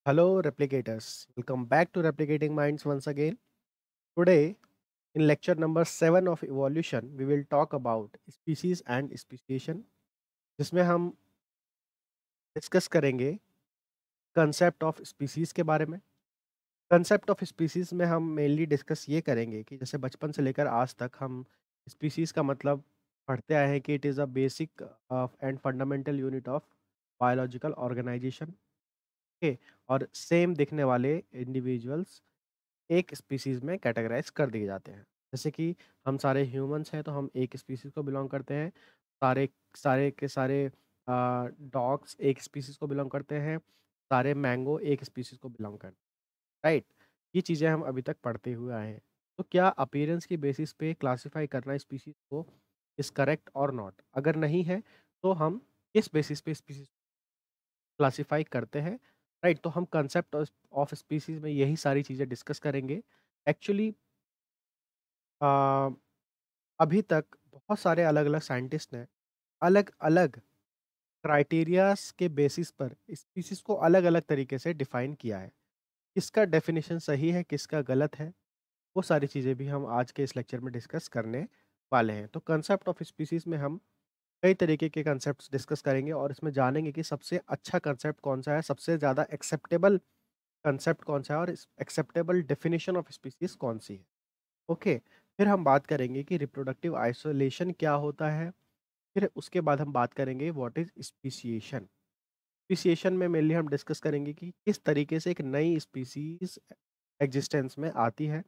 Hello replicators, welcome back to Replicating Minds once again. Today, in lecture number 7 of evolution, we will talk about species and speciation, jisme hum discuss karenge concept of species ke bare mein concept of species में हम mainly discuss ये करेंगे कि जैसे बचपन से लेकर आज तक हम स्पीसीज का मतलब पढ़ते आए हैं कि it is a basic and fundamental unit of biological organization okay और सेम दिखने वाले इंडिविजुअल्स एक स्पीसीज में कैटेगराइज कर दिए जाते हैं जैसे कि हम सारे ह्यूमंस हैं तो हम एक स्पीसीज को बिलोंग करते हैं सारे सारे के सारे डॉग्स uh, एक स्पीसीज को बिलोंग करते हैं सारे मैंगो एक स्पीसीज को बिलोंग करते हैं राइट ये चीज़ें हम अभी तक पढ़ते हुए आए हैं तो क्या अपीयरेंस के बेसिस पे क्लासिफाई करना स्पीसीज को इज करेक्ट और नॉट अगर नहीं है तो हम किस बेसिस पे स्पीसीज क्लासिफाई करते हैं राइट right, तो हम कंसेप्ट ऑफ स्पीसीज में यही सारी चीज़ें डिस्कस करेंगे एक्चुअली अभी तक बहुत सारे अलग अलग साइंटिस्ट ने अलग अलग क्राइटेरियाज के बेसिस पर स्पीसीज को अलग अलग तरीके से डिफाइन किया है किसका डेफिनेशन सही है किसका गलत है वो सारी चीज़ें भी हम आज के इस लेक्चर में डिस्कस करने वाले हैं तो कंसेप्ट ऑफ स्पीसीज में हम कई तरीके के कंसेप्ट डिस्कस करेंगे और इसमें जानेंगे कि सबसे अच्छा कंसेप्ट कौन सा है सबसे ज़्यादा एक्सेप्टेबल कंसेप्ट कौन सा है और एक्सेप्टेबल डेफिनेशन ऑफ स्पीसीज कौन सी है ओके फिर हम बात करेंगे कि रिप्रोडक्टिव आइसोलेशन क्या होता है फिर उसके बाद हम बात करेंगे व्हाट इज स्पीसीशन स्पीसीशन में मेनली हम डिस्कस करेंगे कि किस तरीके से एक नई स्पीसीज एग्जिस्टेंस में आती है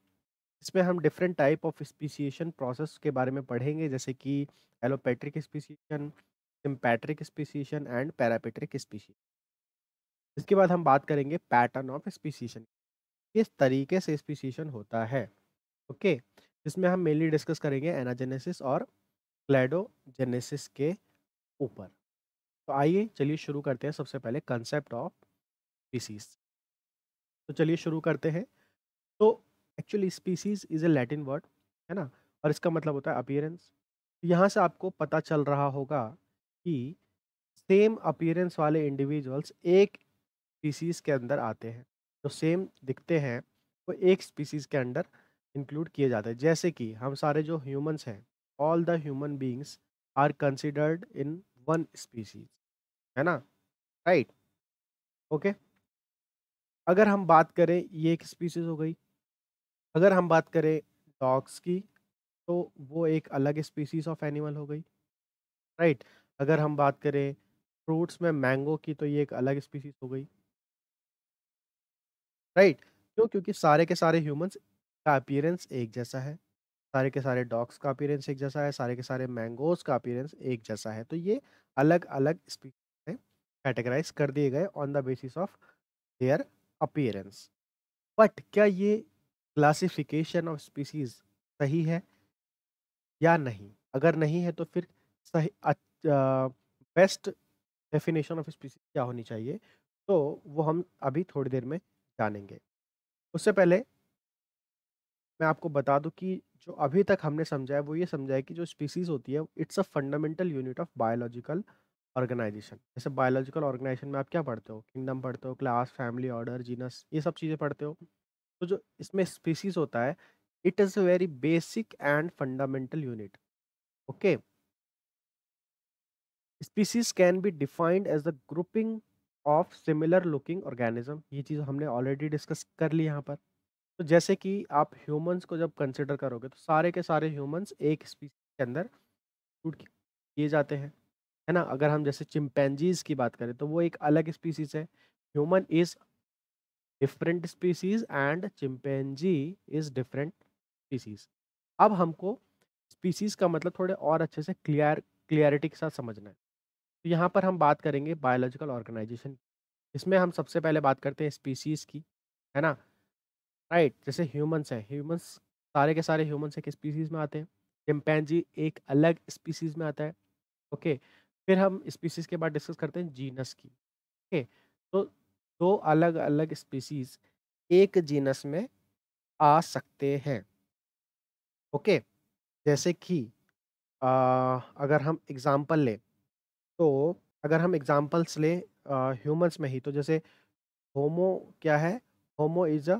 इसमें हम different type of speciation process के बारे में पढ़ेंगे जैसे कि allopatric speciation sympatric speciation and parapatric species इसके बाद हम बात करेंगे पैटर्न ऑफ स्पीसीशन किस तरीके से स्पीसीशन होता है ओके okay, हम मेनली डिस्कस करेंगे एनाजेनेसिस और क्लेडोजेनेसिस के ऊपर तो आइए चलिए शुरू करते हैं सबसे पहले कंसेप्ट ऑफ स्पीसीज तो चलिए शुरू करते हैं तो actually species is a Latin word है ना और इसका मतलब होता है अपियरेंस यहाँ से आपको पता चल रहा होगा कि सेम अपियरेंस वाले इंडिविजुअल्स एक स्पीसीज़ के अंदर आते हैं जो तो सेम दिखते हैं वो तो एक स्पीसीज़ के अंदर इंक्लूड किए जाते हैं जैसे कि हम सारे जो ह्यूमंस हैं all the human beings are considered in one species है ना राइट ओके अगर हम बात करें ये एक स्पीसीज हो गई अगर हम बात करें डॉग्स की तो वो एक अलग स्पीसीज ऑफ एनिमल हो गई राइट अगर हम बात करें फ्रूट्स में मैंगो की तो ये एक अलग स्पीसीज हो गई राइट क्यों क्योंकि सारे के सारे ह्यूमंस का अपीयरेंस एक जैसा है सारे के सारे डॉग्स का अपीयरेंस एक जैसा है सारे के सारे मैंगोज का अपीयरेंस एक जैसा है तो ये अलग अलग स्पीसीज कैटेगराइज कर दिए गए on the basis of their appearance but क्या ये क्लासिफिकेशन ऑफ स्पीसीज सही है या नहीं अगर नहीं है तो फिर सही बेस्ट डेफिनेशन ऑफ स्पीसीज क्या होनी चाहिए तो वो हम अभी थोड़ी देर में जानेंगे उससे पहले मैं आपको बता दूं कि जो अभी तक हमने समझा है वो ये समझा है कि जो स्पीसीज होती है it's a fundamental unit of biological organisation जैसे बायोलॉजिकल ऑर्गेनाइजेशन में आप क्या पढ़ते हो किंगडम पढ़ते हो क्लास फैमिली ऑर्डर जीनस ये सब चीज़ें पढ़ते हो तो जो इसमें स्पीसीज होता है it is a very basic and fundamental unit okay species can be defined as the grouping of similar looking organism ये चीज़ हमने ऑलरेडी डिस्कस कर ली यहाँ पर तो जैसे कि आप ह्यूमंस को जब कंसिडर करोगे तो सारे के सारे ह्यूमंस एक स्पीसीज के अंदर किए जाते हैं है ना अगर हम जैसे चिंपैंजीज की बात करें तो वो एक अलग स्पीसीज है human is different species and chimpanzee is different species अब हमको स्पीसीज का मतलब थोड़े और अच्छे से क्लियर क्लियरिटी के साथ समझना है तो यहाँ पर हम बात करेंगे बायोलॉजिकल ऑर्गेनाइजेशन इसमें हम सबसे पहले बात करते हैं स्पीसीज की है ना राइट right, जैसे ह्यूमंस हैं ह्यूमंस सारे के सारे ह्यूमंस एक स्पीसीज में आते हैं चिंपैनजी एक अलग स्पीसीज में आता है ओके okay, फिर हम स्पीसीज के बाद डिस्कस करते हैं जीनस की ओके तो दो अलग अलग स्पीसीज एक जीनस में आ सकते हैं ओके जैसे कि अगर हम एग्ज़ाम्पल लें तो अगर हम एग्ज़ाम्पल्स लें ह्यूमंस में ही तो जैसे होमो क्या है Homo is a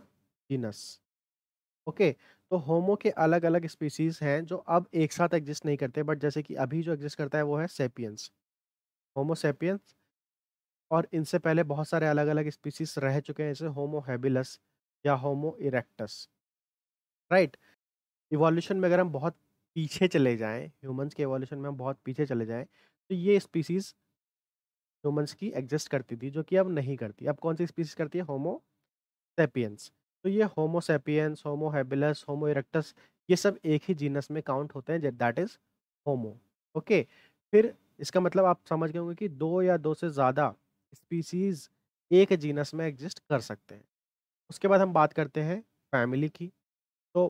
genus okay तो होमो के अलग अलग स्पीसीज़ हैं जो अब एक साथ एग्जिस्ट नहीं करते बट जैसे कि अभी जो एग्जिस्ट करता है वो है सेपियंस होमोसेपियंस और इनसे पहले बहुत सारे अलग अलग स्पीसीज रह चुके हैं जैसे होमो हैबिलस या होमो इरेक्टस राइट इवोल्यूशन में अगर हम बहुत पीछे चले जाएं ह्यूमंस के इवोल्यूशन में हम बहुत पीछे चले जाएं तो ये स्पीसीज ह्यूमंस की एग्जिस्ट करती थी जो कि अब नहीं करती अब कौन सी स्पीसीज करती है होमो सेपियंस तो ये Homo sapiens Homo habilis Homo erectus ये सब एक ही जीनस में काउंट होते हैं दैट इज होमो ओके फिर इसका मतलब आप समझ गए होंगे कि दो या दो से ज़्यादा स्पीसीज एक जीनस में एग्जिस्ट कर सकते हैं उसके बाद हम बात करते हैं फैमिली की तो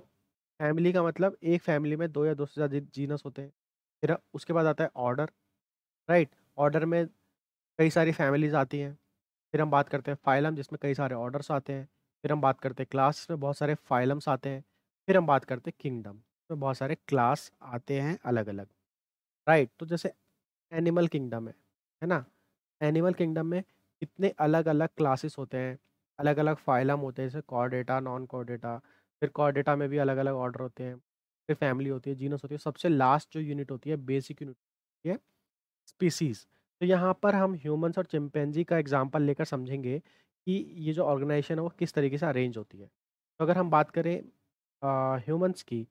फैमिली का मतलब एक फैमिली में दो या दो से ज़्यादा जीनस होते हैं फिर उसके बाद आता है ऑर्डर राइट ऑर्डर में कई सारी फैमिलीज आती हैं फिर हम बात करते हैं फाइलम जिसमें कई सारे ऑर्डर्स आते हैं फिर हम बात करते हैं क्लास में बहुत सारे फाइलम्स आते हैं फिर हम बात करते हैं किंगडम में बहुत सारे क्लास आते हैं अलग अलग राइट तो जैसे एनिमल किंगडम है है ना एनिमल किंगडम में कितने अलग अलग क्लासेस होते हैं अलग अलग फाइलम होते हैं जैसे कॉर्डेटा नॉन कॉर्डेटा फिर कॉर्डेटा में भी अलग अलग ऑर्डर होते हैं फिर फैमिली होती है जीनस होती है सबसे लास्ट जो यूनिट होती है बेसिक यूनिट होती है स्पीसीज तो यहाँ पर हम ह्यूमंस और चिंपेंजी का एग्जाम्पल लेकर समझेंगे कि ये जो ऑर्गेनाइजेशन है वो किस तरीके से अरेंज होती है तो अगर हम बात करें ह्यूमंस की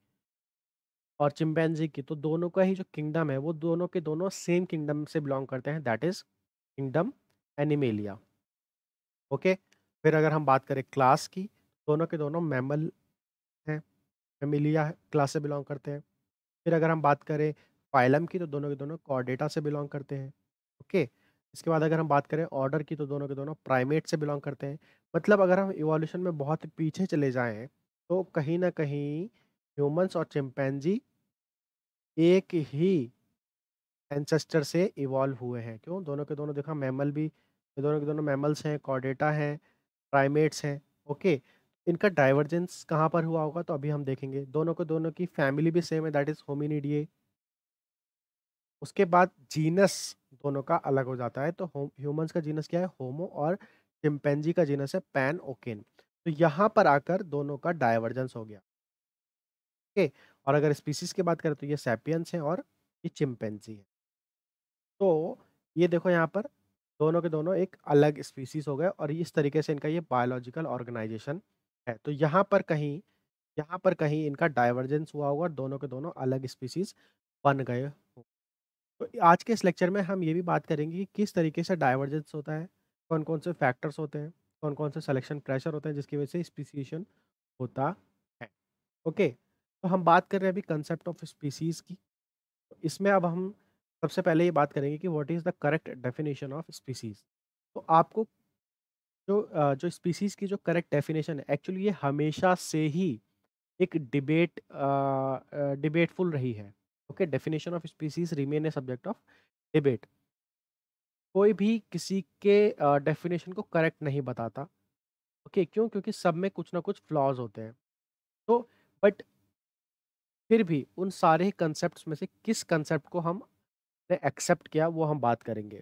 और चिंपैंजी की तो दोनों का ही जो किंगडम है वो दोनों के दोनों सेम किंगडम से बिलोंग करते हैं that is kingdom Animalia okay फिर अगर हम बात करें क्लास की दोनों के दोनों मैमल हैं एमिलिया क्लास से बिलोंग करते हैं फिर अगर हम बात करें फाइलम की तो दोनों के दोनों कॉर्डेटा से बिलोंग करते हैं ओके इसके बाद अगर हम बात करें ऑर्डर की तो दोनों के दोनों प्राइमेट से बिलोंग करते हैं मतलब अगर हम इवोल्यूशन में बहुत पीछे चले जाएँ तो कहीं ना कहीं ह्यूमंस और चिंपैनजी एक ही एंसेस्टर से इवॉल्व हुए हैं क्यों दोनों के दोनों देखा मैमल भी ये दोनों के दोनों मैमल्स हैं कॉर्डेटा हैं प्राइमेट्स हैं ओके इनका डाइवर्जेंस कहाँ पर हुआ होगा तो अभी हम देखेंगे दोनों के दोनों की फैमिली भी सेम है दैट इज़ होमिनिडिये उसके बाद जीनस दोनों का अलग हो जाता है तो ह्यूमंस का जीनस क्या है होमो और चिंपेंजी का जीनस है पैन ओकेन तो यहाँ पर आकर दोनों का डाइवर्जेंस हो गया ओके और अगर स्पीसीज की बात करें तो ये सैपियंस हैं और ये चिमपेंसी है तो ये देखो यहाँ पर दोनों के दोनों एक अलग स्पीसीज हो गए और इस तरीके से इनका ये बायोलॉजिकल ऑर्गेनाइजेशन है तो यहाँ पर कहीं यहाँ पर कहीं इनका डाइवर्जेंस हुआ होगा दोनों के दोनों अलग स्पीसीज बन गए हो तो आज के इस लेक्चर में हम ये भी बात करेंगे कि किस तरीके से डाइवर्जेंस होता है कौन कौन से फैक्टर्स होते हैं कौन कौन से सलेक्शन प्रेशर होते हैं जिसकी वजह से स्पीसीशन होता है ओके तो हम बात कर रहे हैं अभी कंसेप्ट ऑफ स्पीसीज की इसमें अब हम सबसे पहले ये बात करेंगे कि what is the correct definition of species तो आपको जो जो स्पीसीज की जो करेक्ट डेफिनेशन है एक्चुअली ये हमेशा से ही एक डिबेट डिबेटफुल रही है okay definition of species remain a subject of debate कोई भी किसी के डेफिनेशन uh, को करेक्ट नहीं बताता ओके okay, क्यों क्योंकि सब में कुछ ना कुछ फ्लॉज होते हैं तो बट फिर भी उन सारे कंसेप्ट में से किस कंसेप्ट को हम ने एक्सेप्ट किया वो हम बात करेंगे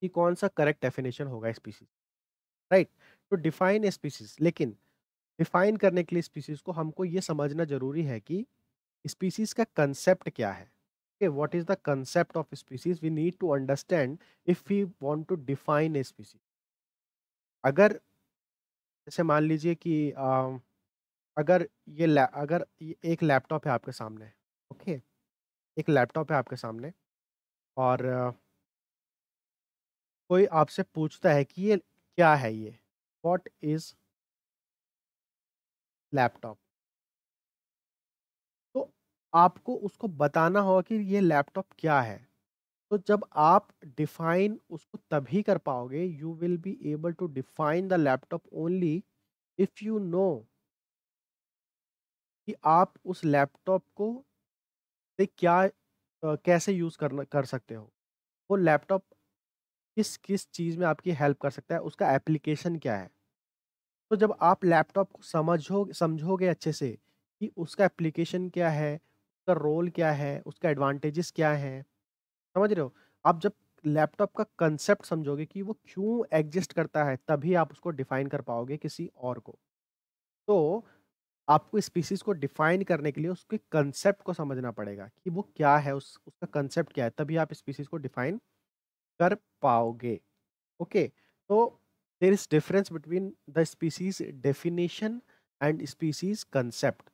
कि कौन सा करेक्ट डेफिनेशन होगा species right to define a species लेकिन डिफाइन करने के लिए स्पीसीज को हमको ये समझना जरूरी है कि स्पीसीज का कंसेप्ट क्या है what is the concept of species we need to understand if you want to define a species अगर जैसे मान लीजिए कि uh, अगर ये अगर ये एक लैपटॉप है आपके सामने ओके एक लैपटॉप है आपके सामने और कोई आपसे पूछता है कि ये क्या है ये वॉट इज़ लैपटॉप तो आपको उसको बताना होगा कि ये लैपटॉप क्या है तो जब आप डिफाइन उसको तभी कर पाओगे you will be able to define the laptop only if you know कि आप उस लैपटॉप को से क्या कैसे यूज़ करना कर सकते हो। वो लैपटॉप किस किस चीज़ में आपकी हेल्प कर सकता है, उसका एप्लीकेशन क्या है? तो जब आप लैपटॉप को समझो समझोगे अच्छे से कि उसका एप्लीकेशन क्या है, उसका रोल क्या है, उसका एडवांटेजेस क्या है समझ रहे हो? आप जब लैपटॉप का कंसेप्ट समझोगे कि वो क्यों एग्ज़िस्ट करता है, तभी आप उसको डिफ़ाइन कर पाओगे किसी और को। तो आपको स्पीसीज को डिफाइन करने के लिए उसके कंसेप्ट को समझना पड़ेगा कि वो क्या है उस उसका कंसेप्ट क्या है तभी आप स्पीसीज को डिफाइन कर पाओगे ओके तो there is difference between the species definition and species concept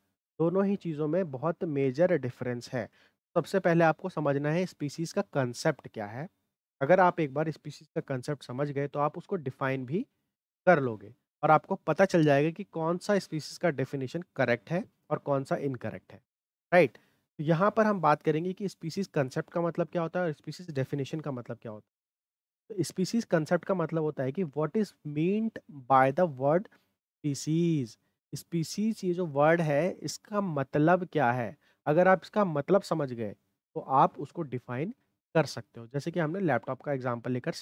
दोनों ही चीज़ों में बहुत मेजर डिफरेंस है सबसे पहले आपको समझना है स्पीसीज का कंसेप्ट क्या है अगर आप एक बार स्पीसीज का कंसेप्ट समझ गए तो आप उसको डिफाइन भी कर लोगे और आपको पता चल जाएगा कि कौन सा स्पीसीज का डेफिनेशन करेक्ट है और कौन सा इनकरेक्ट है राइट right? तो यहाँ पर हम बात करेंगे कि स्पीसीज कंसेप्ट का मतलब क्या होता है और स्पीसीज डेफिनेशन का मतलब क्या होता है तो स्पीसीज कंसेप्ट का मतलब होता है कि what is meant by the word species species ये जो वर्ड है इसका मतलब क्या है अगर आप इसका मतलब समझ गए तो आप उसको डिफाइन कर सकते हो जैसे कि हमने लैपटॉप का एग्जाम्पल लेकर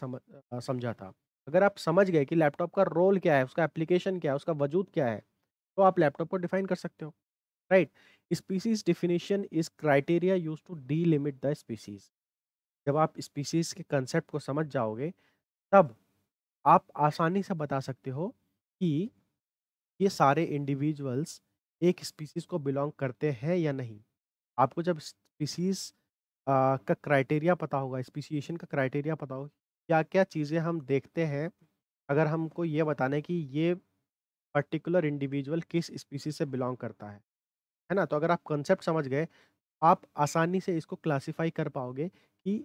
समझा था अगर आप समझ गए कि लैपटॉप का रोल क्या है उसका एप्लीकेशन क्या है उसका वजूद क्या है तो आप लैपटॉप को डिफाइन कर सकते हो right species definition is criteria use to delimit the species जब आप स्पीसीज के कंसेप्ट को समझ जाओगे तब आप आसानी से बता सकते हो कि ये सारे इंडिविजुअल्स एक स्पीसीज को बिलोंग करते हैं या नहीं आपको जब स्पीसीज का क्राइटेरिया पता होगा स्पीसीशन का क्राइटेरिया पता होगा क्या क्या चीज़ें हम देखते हैं अगर हमको ये बताने कि ये पर्टिकुलर इंडिविजुअल किस स्पीसीज से बिलोंग करता है है ना तो अगर आप कंसेप्ट समझ गए आप आसानी से इसको क्लासीफाई कर पाओगे कि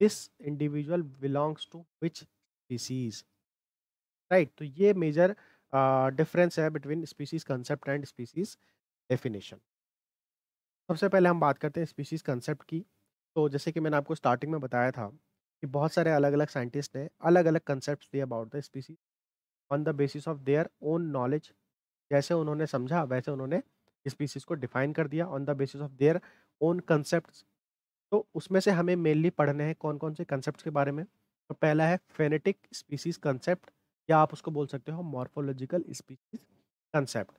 this individual belongs to which species right तो ये मेजर डिफरेंस है between species concept and species definition सबसे पहले हम बात करते हैं स्पीसीज कंसेप्ट की तो जैसे कि मैंने आपको स्टार्टिंग में बताया था कि बहुत सारे अलग अलग साइंटिस्ट ने अलग अलग कंसेप्ट दिए about the species on the basis of their own knowledge जैसे उन्होंने समझा वैसे उन्होंने स्पीसीज को डिफाइन कर दिया on the basis of their own concept तो उसमें से हमें मेनली पढ़ने हैं कौन कौन से कंसेप्ट के बारे में तो पहला है फेनेटिक स्पीसीज कंसेप्ट या आप उसको बोल सकते हो मॉर्फोलॉजिकल स्पीसीज कंसेप्ट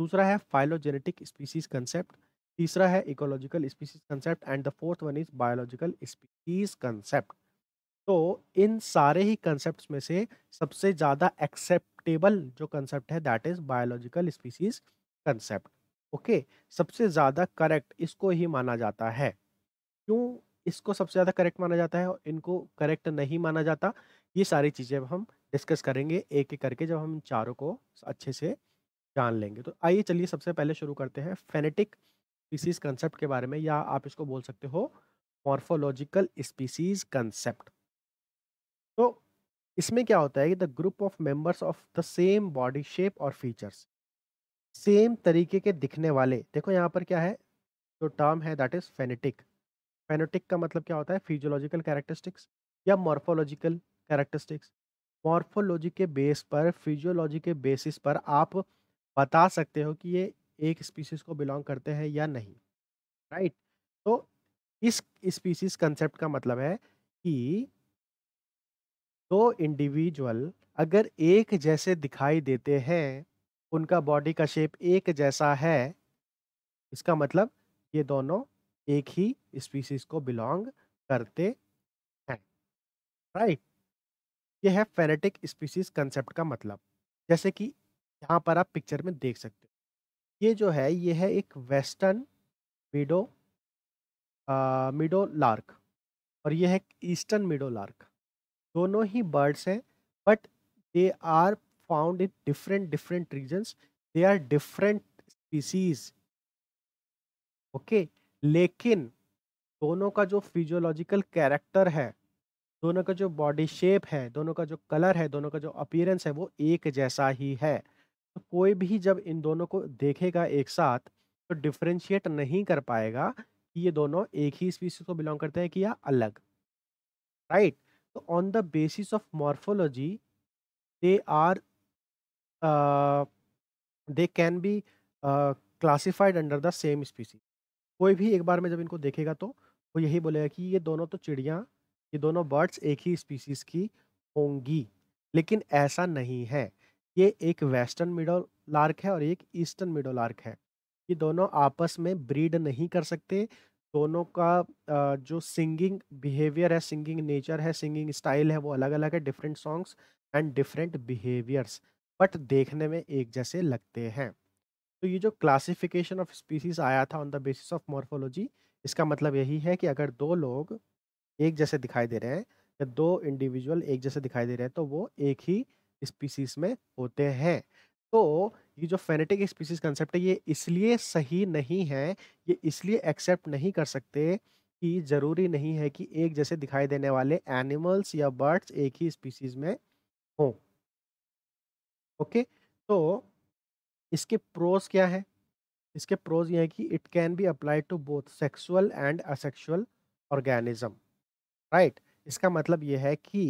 दूसरा है फाइलोजेनेटिक स्पीसीज कंसेप्ट तीसरा है ecological species concept and the fourth one is biological species concept तो इन सारे ही कंसेप्ट में से सबसे ज़्यादा एक्सेप्टेबल जो कंसेप्ट है that is biological species concept okay सबसे ज़्यादा करेक्ट इसको ही माना जाता है क्यों इसको सबसे ज़्यादा करेक्ट माना जाता है और इनको करेक्ट नहीं माना जाता ये सारी चीज़ें हम डिस्कस करेंगे एक एक करके जब हम इन चारों को अच्छे से जान लेंगे तो आइए चलिए सबसे पहले शुरू करते हैं फेनेटिक स्पीसीज कंसेप्ट के बारे में या आप इसको बोल सकते हो मॉर्फोलॉजिकल स्पीसीज कंसेप्ट तो इसमें क्या होता है कि the group of members of the same body shape और फीचर्स सेम तरीके के दिखने वाले देखो यहाँ पर क्या है जो टर्म है दैट इज़ फेनेटिक फेनेटिक का मतलब क्या होता है फिजियोलॉजिकल कैरेक्टरिस्टिक्स या मॉर्फोलॉजिकल कैरेक्टरिस्टिक्स मॉर्फोलॉजी के बेस पर फिजियोलॉजी के बेसिस पर आप बता सकते हो कि ये एक स्पीसीज को बिलोंग करते हैं या नहीं राइट right? तो इस स्पीसीज कंसेप्ट का मतलब है कि दो तो इंडिविजुअल अगर एक जैसे दिखाई देते हैं उनका बॉडी का शेप एक जैसा है इसका मतलब ये दोनों एक ही स्पीसीज को बिलोंग करते हैं राइट ये है फेनेटिक स्पीसीज कंसेप्ट का मतलब जैसे कि यहाँ पर आप पिक्चर में देख सकते हो ये जो है ये है एक वेस्टर्न मिडो मिडो लार्क और यह है ईस्टर्न मिडो लार्क दोनों ही बर्ड्स हैं but they are found in different different regions they are different species okay लेकिन दोनों का जो फिजियोलॉजिकल कैरेक्टर है दोनों का जो बॉडी शेप है दोनों का जो कलर है दोनों का जो अपीयरेंस है वो एक जैसा ही है तो कोई भी जब इन दोनों को देखेगा एक साथ तो डिफ्रेंशिएट नहीं कर पाएगा कि ये दोनों एक ही स्पीसीज को बिलोंग करते हैं कि या अलग राइट तो on the basis of morphology they are they can be classified under the same species कोई भी एक बार में जब इनको देखेगा तो वो यही बोलेगा कि ये दोनों तो चिड़िया ये दोनों बर्ड्स एक ही स्पीसीज की होंगी लेकिन ऐसा नहीं है ये एक वेस्टर्न मिडल लार्क है और एक ईस्टर्न मिडल लार्क है ये दोनों आपस में ब्रीड नहीं कर सकते दोनों का जो सिंगिंग बिहेवियर है सिंगिंग नेचर है सिंगिंग स्टाइल है वो अलग अलग है different songs and different behaviours but देखने में एक जैसे लगते हैं तो ये जो क्लासिफिकेशन ऑफ स्पीसीज आया था on the basis of morphology इसका मतलब यही है कि अगर दो लोग एक जैसे दिखाई दे रहे हैं या दो इंडिविजुअल एक जैसे दिखाई दे रहे हैं तो वो एक ही स्पीसीज में होते हैं तो ये जो फेनेटिक स्पीसीज कंसेप्ट है ये इसलिए सही नहीं है ये इसलिए एक्सेप्ट नहीं कर सकते कि ज़रूरी नहीं है कि एक जैसे दिखाई देने वाले एनिमल्स या बर्ड्स एक ही स्पीसीज में हों ओके तो इसके प्रोज क्या है इसके प्रोज ये हैं कि it can be apply to both sexual and asexual organism right इसका मतलब ये है कि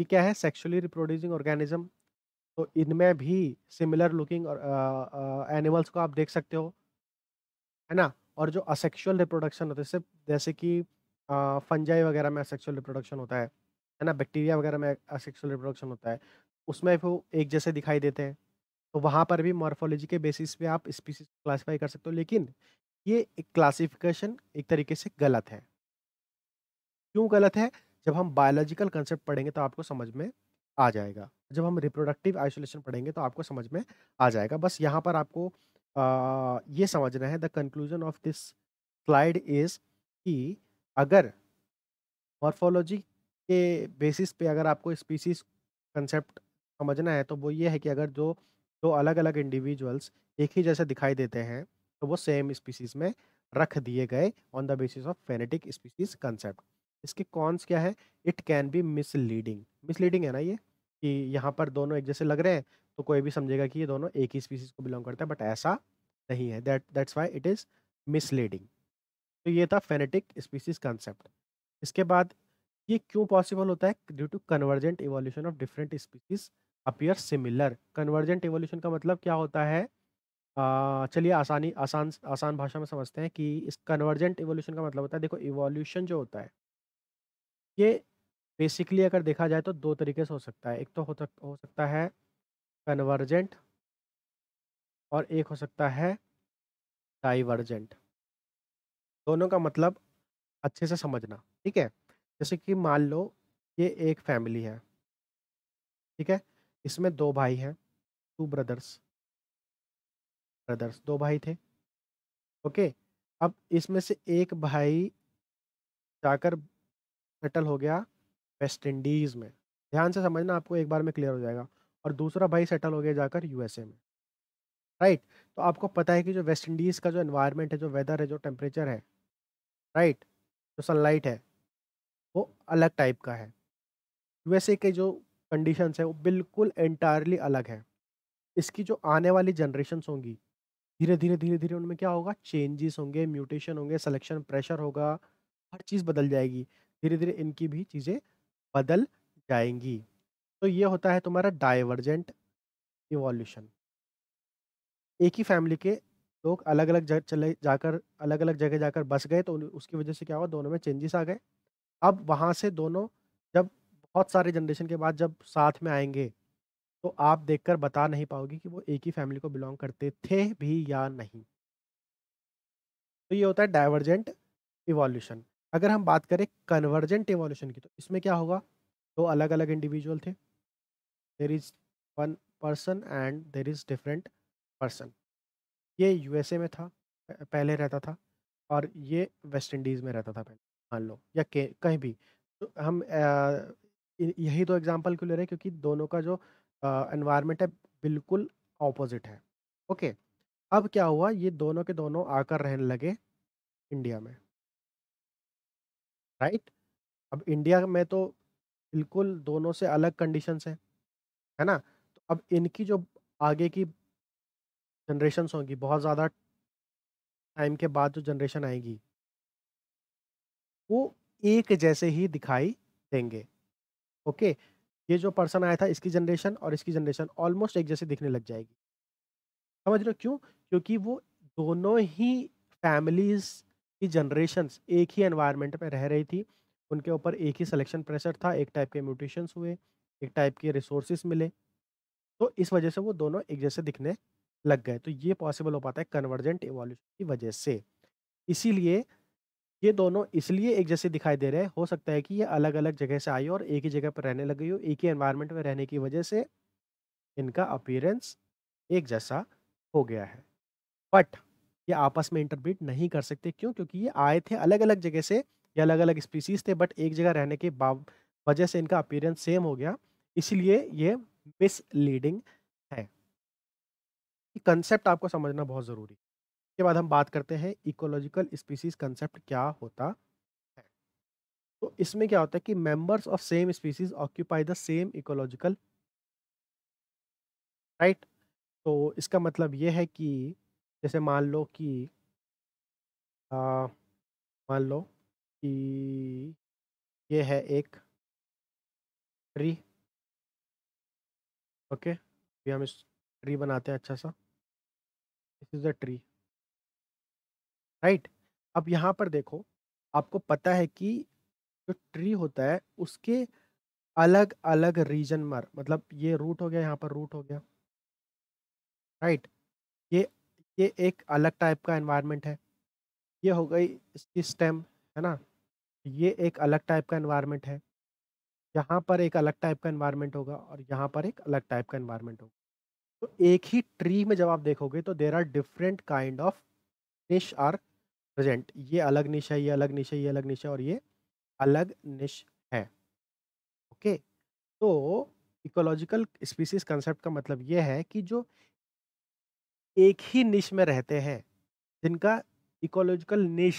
ये क्या है सेक्सुअली रिप्रोड्यूसिंग ऑर्गेनिज्म तो इनमें भी सिमिलर लुकिंग एनिमल्स को आप देख सकते हो है ना और जो असेक्शुअल रिप्रोडक्शन होते हैं जैसे कि फंजाई वगैरह में असेक्शुअल रिप्रोडक्शन होता है है ना बैक्टीरिया वगैरह में असेक्शुअल रिप्रोडक्शन होता है उसमें भी वो एक जैसे दिखाई देते हैं तो वहाँ पर भी मॉर्फोलॉजी के बेसिस पे आप स्पीसीज क्लासीफाई कर सकते हो लेकिन ये एक क्लासिफिकेशन एक तरीके से गलत है क्यों गलत है जब हम बायोलॉजिकल कंसेप्ट पढ़ेंगे तो आपको समझ में आ जाएगा जब हम रिप्रोडक्टिव आइसोलेशन पढ़ेंगे तो आपको समझ में आ जाएगा बस यहाँ पर आपको आ, ये समझना है the conclusion of this slide is कि अगर मॉर्फोलॉजी के बेसिस पे अगर आपको स्पीसीज कंसेप्ट समझना है तो वो ये है कि अगर जो दो अलग अलग इंडिविजुअल्स एक ही जैसे दिखाई देते हैं तो वो सेम स्पीसीज में रख दिए गए on the basis of phenetic species concept इसके कॉन्स क्या है it can be misleading misleading है ना ये कि यहाँ पर दोनों एक जैसे लग रहे हैं तो कोई भी समझेगा कि ये दोनों एक ही स्पीसीज को बिलोंग करता है बट ऐसा नहीं है that that's why it is misleading तो ये था फेनेटिक स्पीसीज कंसेप्ट इसके बाद ये क्यों पॉसिबल होता है due to convergent evolution of different species appear similar convergent evolution का मतलब क्या होता है चलिए आसानी आसान आसान भाषा में समझते हैं कि इस कन्वर्जेंट इवोल्यूशन का मतलब होता है देखो इवोल्यूशन जो होता है ये बेसिकली अगर देखा जाए तो दो तरीके से हो सकता है एक तो हो, सकता हो सकता है कन्वर्जेंट और एक हो सकता है डाइवर्जेंट दोनों का मतलब अच्छे से समझना ठीक है जैसे कि मान लो ये एक फैमिली है ठीक है इसमें दो भाई हैं टू ब्रदर्स ब्रदर्स दो भाई थे ओके अब इसमें से एक भाई जाकर सेटल हो गया वेस्ट इंडीज़ में ध्यान से समझना आपको एक बार में क्लियर हो जाएगा और दूसरा भाई सेटल हो गया जाकर यूएसए में राइट तो आपको पता है कि जो वेस्ट इंडीज़ का जो इन्वायरमेंट है जो वेदर है जो टेम्परेचर है राइट जो सनलाइट है वो अलग टाइप का है यू के जो कंडीशंस है वो बिल्कुल एंटायरली अलग है इसकी जो आने वाली जनरेशन्स होंगी धीरे धीरे धीरे धीरे उनमें क्या होगा चेंजेस होंगे म्यूटेशन होंगे सिलेक्शन प्रेशर होगा हर चीज़ बदल जाएगी धीरे धीरे इनकी भी चीज़ें बदल जाएंगी तो ये होता है तुम्हारा डाइवर्जेंट इवोल्यूशन एक ही फैमिली के लोग अलग अलग जगह चले जाकर अलग अलग जगह जाकर बस गए तो उसकी वजह से क्या हुआ दोनों में चेंजेस आ गए अब वहाँ से दोनों जब बहुत सारे जनरेशन के बाद जब साथ में आएंगे तो आप देखकर बता नहीं पाओगे कि वो एक ही फैमिली को बिलोंग करते थे भी या नहीं तो ये होता है डाइवर्जेंट इवोल्यूशन अगर हम बात करें कन्वर्जेंट एवोल्यूशन की तो इसमें क्या होगा दो अलग अलग इंडिविजुअल थे there is one person and there is different person ये यूएसए में था पहले रहता था और ये वेस्ट इंडीज़ में रहता था पहले मान लो या कहीं भी तो हम आ, यही दो एग्जांपल क्यों ले रहे हैं क्योंकि दोनों का जो एनवायरनमेंट है बिल्कुल ऑपोजिट है ओके अब क्या हुआ ये दोनों के दोनों आकर रहने लगे इंडिया में राइट अब इंडिया में तो बिल्कुल दोनों से अलग कंडीशन है है ना तो अब इनकी जो आगे की जनरेशन होंगी बहुत ज़्यादा टाइम के बाद जो जनरेशन आएगी वो एक जैसे ही दिखाई देंगे ओके ये जो पर्सन आया था इसकी जनरेशन और इसकी जनरेशन ऑलमोस्ट एक जैसे दिखने लग जाएगी समझ रहे हो क्यों क्योंकि वो दोनों ही फैमिलीज की जनरेशन्स एक ही एनवायरनमेंट में रह रही थी उनके ऊपर एक ही सिलेक्शन प्रेशर था एक टाइप के म्यूटेशंस हुए एक टाइप के रिसोर्सेज मिले तो इस वजह से वो दोनों एक जैसे दिखने लग गए तो ये पॉसिबल हो पाता है कन्वर्जेंट एवोल्यूशन की वजह से इसीलिए ये दोनों इसलिए एक जैसे दिखाई दे रहे हैं हो सकता है कि ये अलग अलग जगह से आई और एक ही जगह पर रहने लग गई हो एक ही एनवायरमेंट में रहने की वजह से इनका अपीयरेंस एक जैसा हो गया है बट ये आपस में इंटरब्रीड नहीं कर सकते क्यों क्योंकि ये आए थे अलग अलग जगह से या अलग अलग स्पीसीज थे बट एक जगह रहने के बाव वजह से इनका अपीयरेंस सेम हो गया इसलिए ये मिसलीडिंग है कंसेप्ट आपको समझना बहुत ज़रूरी है इसके बाद हम बात करते हैं इकोलॉजिकल स्पीसीज कंसेप्ट क्या होता है तो इसमें क्या होता है कि members of same species occupy the same ecological right तो इसका मतलब ये है कि जैसे मान लो कि मान लो कि ये है एक ट्री ओके अभी हम इस ट्री बनाते हैं अच्छा सा this is the tree right अब यहाँ पर देखो आपको पता है कि जो ट्री होता है उसके अलग अलग रीजन मर मतलब ये रूट हो गया यहाँ पर रूट हो गया राइट right? ये एक अलग टाइप का एनवायरनमेंट है ये हो गई इसकी स्टेम है ना ये एक अलग टाइप का इन्वायरमेंट है यहाँ पर एक अलग टाइप का इन्वायरमेंट होगा और यहाँ पर एक अलग टाइप का इन्वायरमेंट होगा तो एक ही ट्री में जब आप देखोगे तो there are different kind of niche are present ये अलग निश है ये अलग निश है ये अलग निश है और ये अलग निश है ओके तो इकोलॉजिकल स्पीसीज कंसेप्ट का मतलब ये है कि जो एक ही निश में रहते हैं जिनका इकोलॉजिकल निश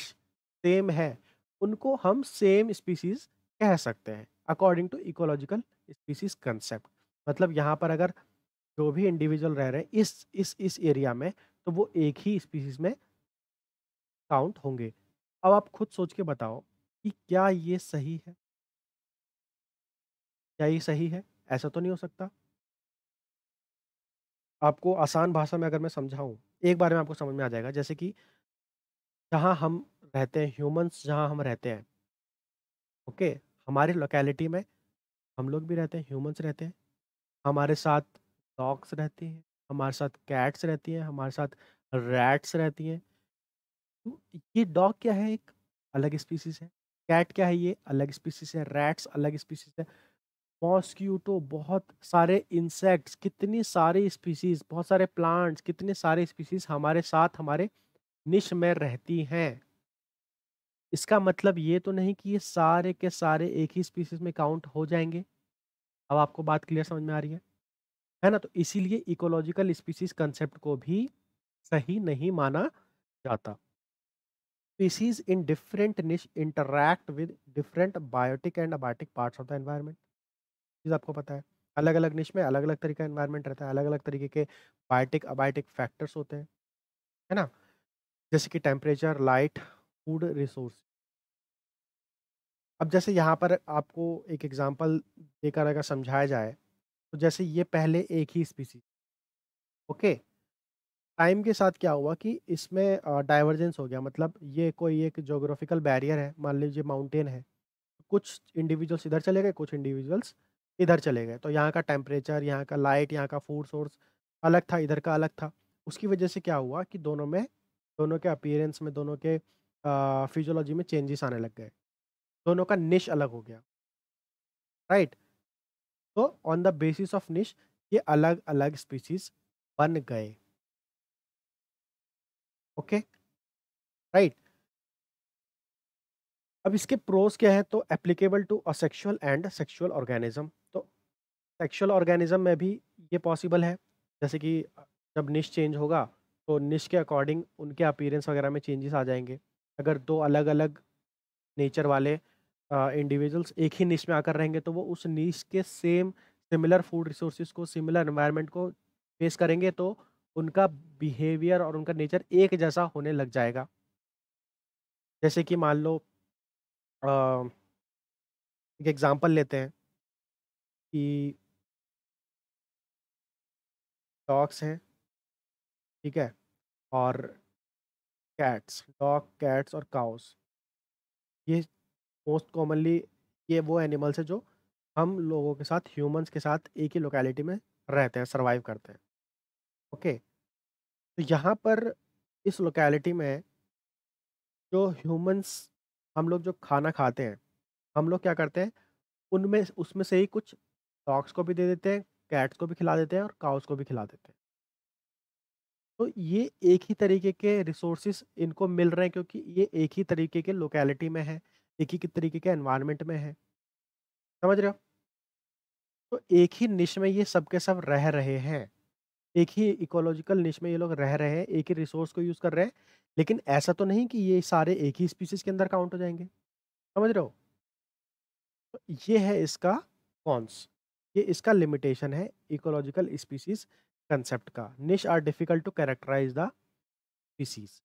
सेम है उनको हम सेम स्पीसीज कह सकते हैं according to ecological species concept मतलब यहाँ पर अगर जो भी इंडिविजुअल रह रहे हैं इस इस इस एरिया में तो वो एक ही स्पीसीज में काउंट होंगे अब आप खुद सोच के बताओ कि क्या ये सही है क्या ये सही है ऐसा तो नहीं हो सकता आपको आसान भाषा में अगर मैं समझाऊँ एक बार में आपको समझ में आ जाएगा जैसे कि जहाँ हम रहते हैं ह्यूमंस जहाँ हम रहते हैं ओके हमारी लोकेलिटी में हम लोग भी रहते हैं ह्यूमंस रहते हैं हमारे साथ डॉग्स रहती हैं हमारे साथ कैट्स रहती हैं हमारे साथ रैट्स रहती हैं तो ये डॉग क्या है एक अलग स्पीसीज है कैट क्या है ये अलग स्पीसीज है रैट्स अलग स्पीसीज है मॉस्क्यूटो बहुत सारे इंसेक्ट्स कितनी सारी स्पीसीज बहुत सारे प्लांट्स कितने सारे स्पीसीज हमारे साथ हमारे निश में रहती हैं इसका मतलब ये तो नहीं कि ये सारे के सारे एक ही स्पीसीज में काउंट हो जाएंगे अब आपको बात क्लियर समझ में आ रही है है ना तो इसीलिए इकोलॉजिकल स्पीसीज कंसेप्ट को भी सही नहीं माना जाता species in different niche interact with different biotic and abiotic parts of the environment चीज़ आपको पता है अलग अलग निश में अलग अलग तरीके का इन्वायरमेंट रहता है अलग अलग तरीके के बायोटिक अबायोटिक फैक्टर्स होते हैं है ना जैसे कि टेम्परेचर लाइट फूड रिसोर्स अब जैसे यहाँ पर आपको एक एग्जाम्पल देकर अगर समझाया जाए तो जैसे ये पहले एक ही स्पीसी ओके टाइम के साथ क्या हुआ कि इसमें डाइवर्जेंस हो गया मतलब ये कोई एक जोग्राफिकल बैरियर है मान लीजिए माउंटेन है कुछ इंडिविजुअल्स इधर चले गए कुछ इंडिविजुअल्स इधर चले गए तो यहाँ का टेम्परेचर यहाँ का लाइट यहाँ का फूड सोर्स अलग था इधर का अलग था उसकी वजह से क्या हुआ कि दोनों में दोनों के अपीयरेंस में दोनों के फिजियोलॉजी में चेंजेस आने लग गए दोनों का निश अलग हो गया राइट तो ऑन द बेसिस ऑफ निश ये अलग अलग स्पीसीज बन गए ओके राइट अब इसके प्रोस क्या है तो applicable to asexual and sexual organism sexual organism में भी ये पॉसिबल है जैसे कि जब निश चेंज होगा तो निश के अकॉर्डिंग उनके अपीयरेंस वगैरह में चेंजेस आ जाएंगे अगर दो अलग अलग नेचर वाले इंडिविजुअल्स एक ही निश में आकर रहेंगे तो वो उस निश के सेम सिमिलर फूड रिसोर्स को सिमिलर इन्वायरमेंट को फेस करेंगे तो उनका बिहेवियर और उनका नेचर एक जैसा होने लग जाएगा जैसे कि मान लो आ, एक एग्ज़ाम्पल लेते हैं कि डॉग्स हैं ठीक है और कैट्स डॉग कैट्स और काउस ये मोस्ट कॉमनली ये वो एनिमल्स हैं जो हम लोगों के साथ ह्यूमंस के साथ एक ही लोकेलिटी में रहते हैं सरवाइव करते हैं ओके तो यहाँ पर इस लोकेलिटी में जो ह्यूमंस हम लोग जो खाना खाते हैं हम लोग क्या करते हैं उनमें उसमें से ही कुछ डॉग्स को भी दे देते हैं कैट्स को भी खिला देते हैं और काउस को भी खिला देते हैं तो ये एक ही तरीके के रिसोर्सिस इनको मिल रहे हैं क्योंकि ये एक ही तरीके के लोकेलिटी में है एक ही तरीके के एनवायरमेंट में है समझ रहे हो तो एक ही निश में ये सबके सब रह रहे हैं एक ही इकोलॉजिकल निश में ये लोग रह रहे हैं एक ही रिसोर्स को यूज़ कर रहे हैं लेकिन ऐसा तो नहीं कि ये सारे एक ही स्पीसीज के अंदर काउंट हो जाएंगे समझ रहे हो तो ये है इसका कॉन्स ये इसका लिमिटेशन है इकोलॉजिकल स्पीसीज कंसेप्ट का niche are difficult to characterise the species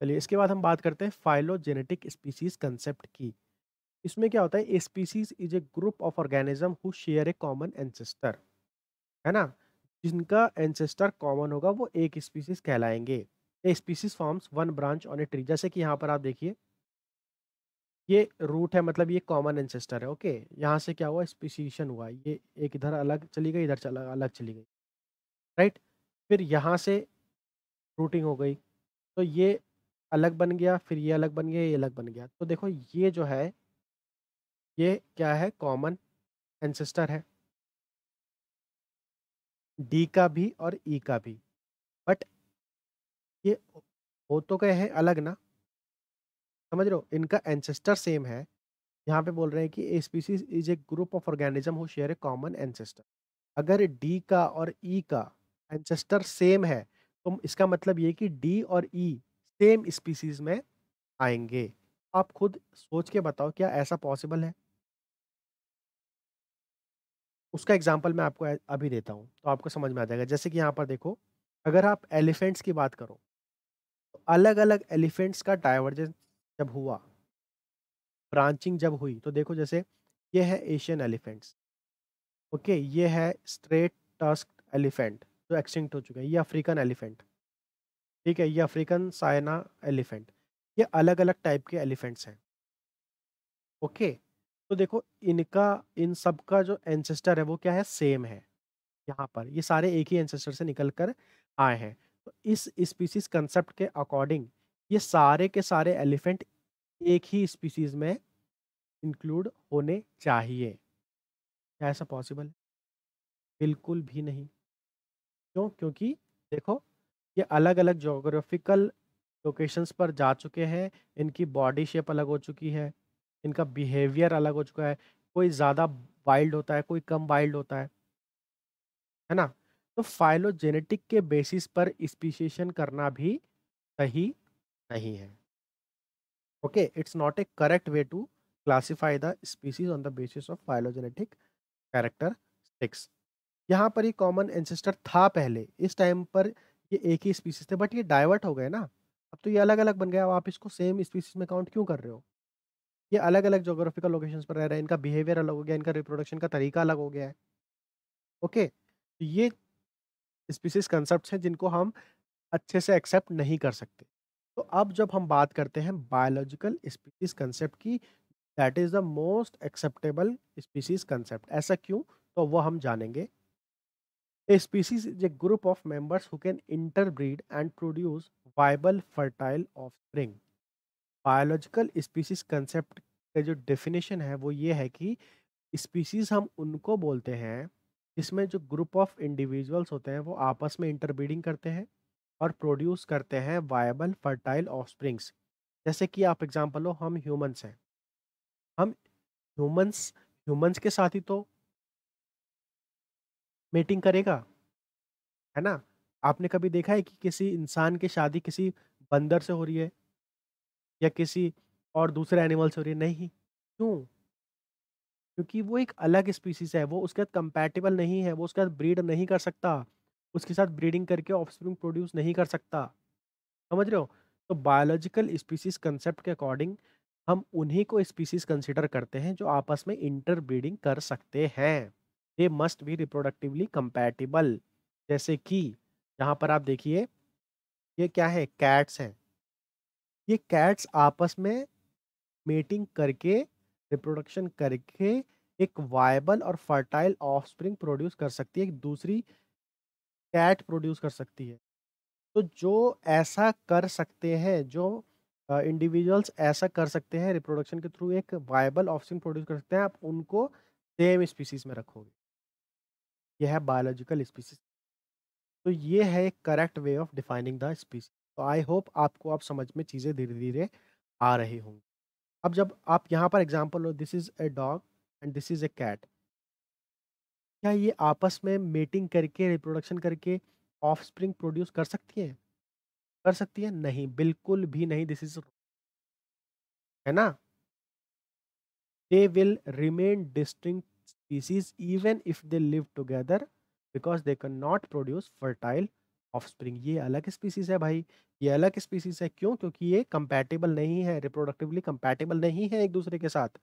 चलिए इसके बाद हम बात करते हैं फाइलोजेनेटिक स्पीसीज कंसेप्ट की इसमें क्या होता है species is a group of organism who share a common ancestor है ना जिनका एंसेस्टर कॉमन होगा वो एक स्पीसीज कहलाएंगे a species forms one branch on a tree जैसे कि यहाँ पर आप देखिए ये रूट है मतलब ये कॉमन एंसेस्टर है ओके यहाँ से क्या हुआ स्पीसीशन हुआ ये एक इधर अलग चली गई इधर चला अलग चली गई राइट फिर यहाँ से रूटिंग हो गई तो ये अलग बन गया फिर ये अलग बन गया ये अलग बन गया तो देखो ये जो है ये क्या है कॉमन एंसेस्टर है डी का भी और ई e का भी बट ये हो तो गए हैं अलग ना समझ रहे हो इनका एंसेस्टर सेम है यहाँ पे बोल रहे हैं कि a species is a group of organism who share a common ancestor अगर डी का और ई e का एंसेस्टर सेम है तो इसका मतलब ये कि डी और ई e सेम स्पीसीज में आएंगे आप खुद सोच के बताओ क्या ऐसा पॉसिबल है उसका एग्जाम्पल मैं आपको अभी देता हूँ तो आपको समझ में आ जाएगा जैसे कि यहाँ पर देखो अगर आप एलिफेंट्स की बात करो तो अलग अलग एलिफेंट्स का डाइवर्जेंस जब हुआ ब्रांचिंग जब हुई तो देखो जैसे ये है एशियन एलिफेंट्स ओके ये है स्ट्रेट टस्क एलिफेंट जो एक्सटिंक्ट हो चुके हैं ये अफ्रीकन एलिफेंट ठीक है ये अफ्रीकन साइना एलिफेंट ये अलग अलग टाइप के एलिफेंट्स हैं ओके तो देखो इनका इन सब का जो एंसेस्टर है वो क्या है सेम है यहाँ पर ये सारे एक ही एंसेस्टर से निकल कर आए हैं तो इस स्पीसीज कंसेप्ट के अकॉर्डिंग ये सारे के सारे एलिफेंट एक ही स्पीसीज में इंक्लूड होने चाहिए क्या ऐसा पॉसिबल है बिल्कुल भी नहीं क्यों क्योंकि देखो ये अलग अलग जोग्राफिकल लोकेशंस पर जा चुके हैं इनकी बॉडी शेप अलग हो चुकी है इनका बिहेवियर अलग हो चुका है कोई ज़्यादा वाइल्ड होता है कोई कम वाइल्ड होता है है ना तो फाइलोजेनेटिक के बेसिस पर स्पीसीशन करना भी सही नहीं है okay it's not a correct way to classify the species on the basis of phylogenetic characteristics यहाँ पर ही कॉमन एंसेस्टर था पहले इस टाइम पर ये एक ही स्पीसीज थे बट ये डाइवर्ट हो गए ना अब तो ये अलग अलग बन गया अब आप इसको सेम स्पीसीज में काउंट क्यों कर रहे हो ये अलग अलग जोग्राफिकल लोकेशंस पर रह रहे हैं इनका बिहेवियर अलग हो गया इनका रिप्रोडक्शन का तरीका अलग हो गया है ओके तो ये स्पीसीज कंसेप्ट हैं जिनको हम अच्छे से एक्सेप्ट नहीं कर सकते तो अब जब हम बात करते हैं बायोलॉजिकल स्पीसीज कंसेप्ट की that is the most acceptable species concept ऐसा क्यों तो वो हम जानेंगे a species is a group of members who can interbreed and produce viable fertile offspring biological species concept का जो डेफिनेशन है वो ये है कि स्पीसीज हम उनको बोलते हैं जिसमें जो ग्रुप ऑफ इंडिविजुअल्स होते हैं वो आपस में इंटरब्रीडिंग करते हैं और प्रोड्यूस करते हैं वायबल फर्टाइल ऑफस्प्रिंग्स जैसे कि आप एग्जांपल लो हम ह्यूमंस हैं हम ह्यूमंस ह्यूमंस के साथ ही तो मेटिंग करेगा है ना आपने कभी देखा है कि किसी इंसान की शादी किसी बंदर से हो रही है या किसी और दूसरे एनिमल से हो रही है नहीं क्यों क्योंकि वो एक अलग स्पीसीज है वो उसके साथ कंपैटिबल नहीं है वो उसके साथ ब्रीड नहीं कर सकता उसके साथ ब्रीडिंग करके ऑफस्प्रिंग प्रोड्यूस नहीं कर सकता समझ रहे हो तो बायोलॉजिकल स्पीसीज कंसेप्ट के अकॉर्डिंग हम उन्हीं को स्पीसीज कंसिडर करते हैं जो आपस में इंटर ब्रीडिंग कर सकते हैं they must be reproductively compatible जैसे कि यहाँ पर आप देखिए ये क्या है कैट्स हैं ये कैट्स आपस में मेटिंग करके रिप्रोडक्शन करके एक वायबल और फर्टाइल ऑफस्प्रिंग प्रोड्यूस कर सकती है एक दूसरी कैट प्रोड्यूस कर सकती है तो जो ऐसा कर सकते हैं जो इंडिविजुअल्स uh, ऐसा कर सकते हैं रिप्रोडक्शन के थ्रू एक वायबल ऑप्शन प्रोड्यूस कर सकते हैं आप उनको सेम स्पीसीज में रखोगे यह है बायोलॉजिकल स्पीसीज तो ये है एक correct way of defining the species तो आई होप आपको आप समझ में चीज़ें धीरे धीरे आ रही होंगी अब जब आप यहाँ पर एग्जाम्पल हो this is a dog and this is a cat क्या ये आपस में मेटिंग करके रिप्रोडक्शन करके ऑफस्प्रिंग प्रोड्यूस कर सकती हैं कर सकती हैं नहीं बिल्कुल भी नहीं दिस इज है ना they will remain distinct species even if they live together because they can not produce fertile offspring ये अलग स्पीसीज है भाई ये अलग स्पीसीज है क्यों क्योंकि ये कंपैटिबल नहीं है रिप्रोडक्टिवली कंपैटिबल नहीं है एक दूसरे के साथ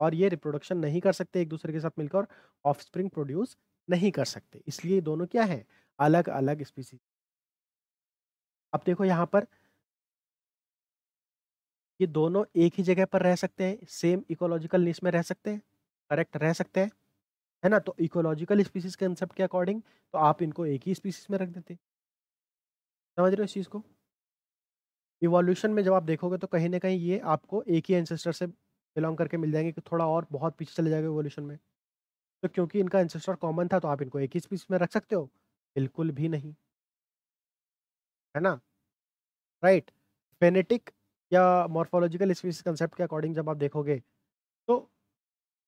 और ये रिप्रोडक्शन नहीं कर सकते एक दूसरे के साथ मिलकर ऑफ ऑफस्प्रिंग प्रोड्यूस नहीं कर सकते इसलिए दोनों क्या है अलग अलग स्पीसीज अब देखो यहाँ पर ये दोनों एक ही जगह पर रह सकते हैं सेम इकोलॉजिकल लिस्ट में रह सकते हैं करेक्ट रह सकते हैं है ना तो इकोलॉजिकल स्पीसीज कंसेप्ट के अकॉर्डिंग तो आप इनको एक ही स्पीसीज में रख देते समझ रहे हो इस चीज़ को इवोल्यूशन में जब आप देखोगे तो कहीं ना कहीं ये आपको एक ही एंसेस्टर से बिलोंग करके मिल जाएंगे कि थोड़ा और बहुत पीछे चले जाएंगे वोल्यूशन में तो क्योंकि इनका एंसेस्टर कॉमन था तो आप इनको एक ही स्पीस में रख सकते हो बिल्कुल भी नहीं है ना राइट फेनेटिक या मॉर्फोलॉजिकल स्पीसीज कंसेप्ट के अकॉर्डिंग जब आप देखोगे तो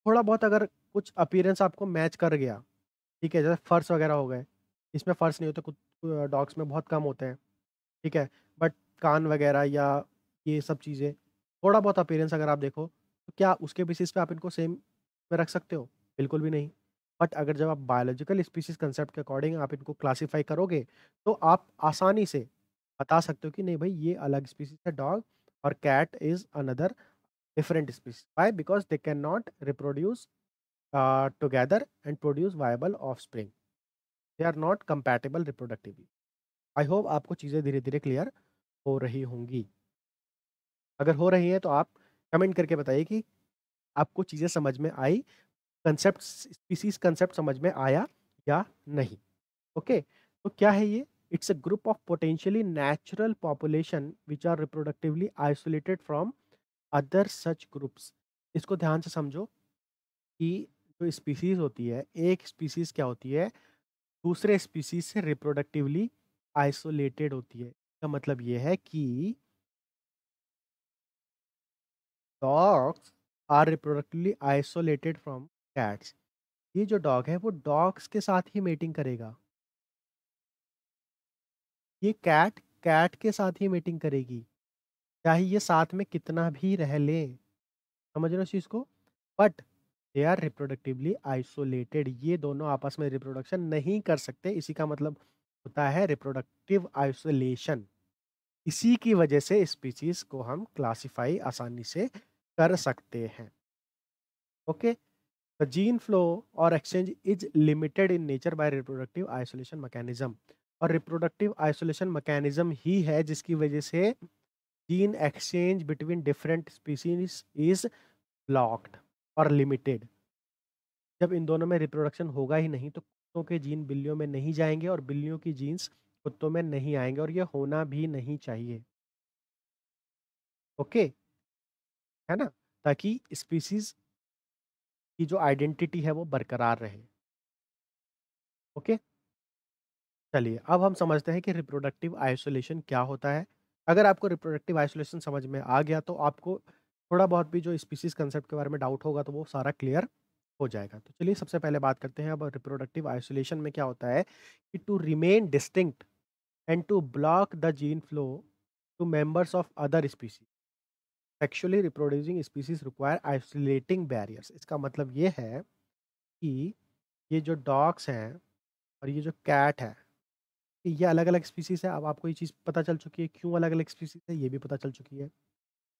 थोड़ा बहुत अगर कुछ अपीरेंस आपको मैच कर गया ठीक है जैसे फर्श वगैरह हो गए इसमें फर्श नहीं होते कुछ डॉग्स में बहुत कम होते हैं ठीक है बट कान वगैरह या ये सब चीज़ें थोड़ा बहुत अपीरेंस अगर आप देखो तो क्या उसके बेसिस पे आप इनको सेम में रख सकते हो बिल्कुल भी नहीं बट अगर जब आप बायोलॉजिकल स्पीसीज कंसेप्ट के अकॉर्डिंग आप इनको क्लासीफाई करोगे तो आप आसानी से बता सकते हो कि नहीं भाई ये अलग स्पीसीज है डॉग और cat is another different species why because they can not reproduce together and produce viable offspring they are not compatible reproductively I hope आपको चीज़ें धीरे धीरे क्लियर हो रही होंगी अगर हो रही हैं तो आप कमेंट करके बताइए कि आपको चीज़ें समझ में आई कंसेप्ट स्पीसीज कंसेप्ट समझ में आया या नहीं ओके तो क्या है ये it's a group of potentially natural population which are reproductively isolated from other such groups इसको ध्यान से समझो कि जो स्पीसीज होती है एक स्पीसीज क्या होती है दूसरे स्पीसीज से रिप्रोडक्टिवली आइसोलेटेड होती है इसका मतलब ये है कि dogs are reproductively isolated from cats ये जो डॉग है वो डॉग्स के साथ ही मेटिंग करेगा ये कैट कैट के साथ ही मेटिंग करेगी चाहे ये साथ में कितना भी रह ले समझ रहे हो चीज़ को but they are reproductively isolated ये दोनों आपस में रिप्रोडक्शन नहीं कर सकते इसी का मतलब होता है रिप्रोडक्टिव आइसोलेशन इसी की वजह से स्पीसीज को हम क्लासिफाई आसानी से कर सकते हैं ओके द जीन फ्लो और exchange is limited in nature by reproductive isolation mechanism और रिप्रोडक्टिव आइसोलेशन मैकेनिज्म ही है जिसकी वजह से gene exchange between different species is blocked और लिमिटेड जब इन दोनों में रिप्रोडक्शन होगा ही नहीं तो कुत्तों के जीन बिल्लियों में नहीं जाएंगे और बिल्लियों की जीन्स कुत्तों में नहीं आएंगे और ये होना भी नहीं चाहिए ओके okay? है ना ताकि स्पीसीज की जो आइडेंटिटी है वो बरकरार रहे ओके चलिए अब हम समझते हैं कि रिप्रोडक्टिव आइसोलेशन क्या होता है अगर आपको रिप्रोडक्टिव आइसोलेशन समझ में आ गया तो आपको थोड़ा बहुत भी जो स्पीसीज कंसेप्ट के बारे में डाउट होगा तो वो सारा क्लियर हो जाएगा तो चलिए सबसे पहले बात करते हैं अब रिप्रोडक्टिव आइसोलेशन में क्या होता है कि to remain distinct and to block the gene flow to members of other species sexually reproducing species require isolating barriers इसका मतलब ये है कि ये जो डॉग्स हैं और ये जो कैट है ये अलग अलग स्पीसीज है अब आपको ये चीज़ पता चल चुकी है क्यों अलग अलग स्पीसीज है ये भी पता चल चुकी है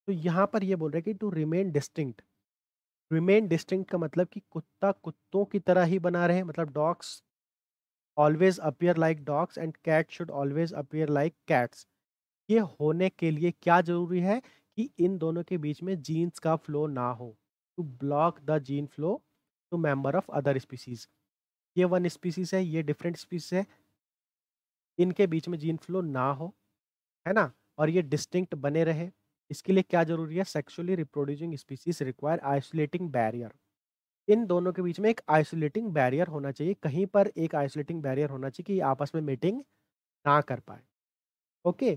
तो यहाँ पर ये बोल रहे हैं कि to remain distinct remain distinct का मतलब कि कुत्ता कुत्तों की तरह ही बना रहे मतलब dogs always appear like dogs and cat should always appear like cats ये होने के लिए क्या जरूरी है कि इन दोनों के बीच में जीन्स का फ्लो ना हो to block the gene flow to member of other species ये वन स्पीसीज है ये डिफरेंट स्पीसीज है इनके बीच में जीन फ्लो ना हो है ना और ये डिस्टिंक्ट बने रहे इसके लिए क्या जरूरी है sexually reproducing species require isolating barrier इन दोनों के बीच में एक आइसोलेटिंग बैरियर होना चाहिए कहीं पर एक आइसोलेटिंग बैरियर होना चाहिए कि आपस में मीटिंग ना कर पाए ओके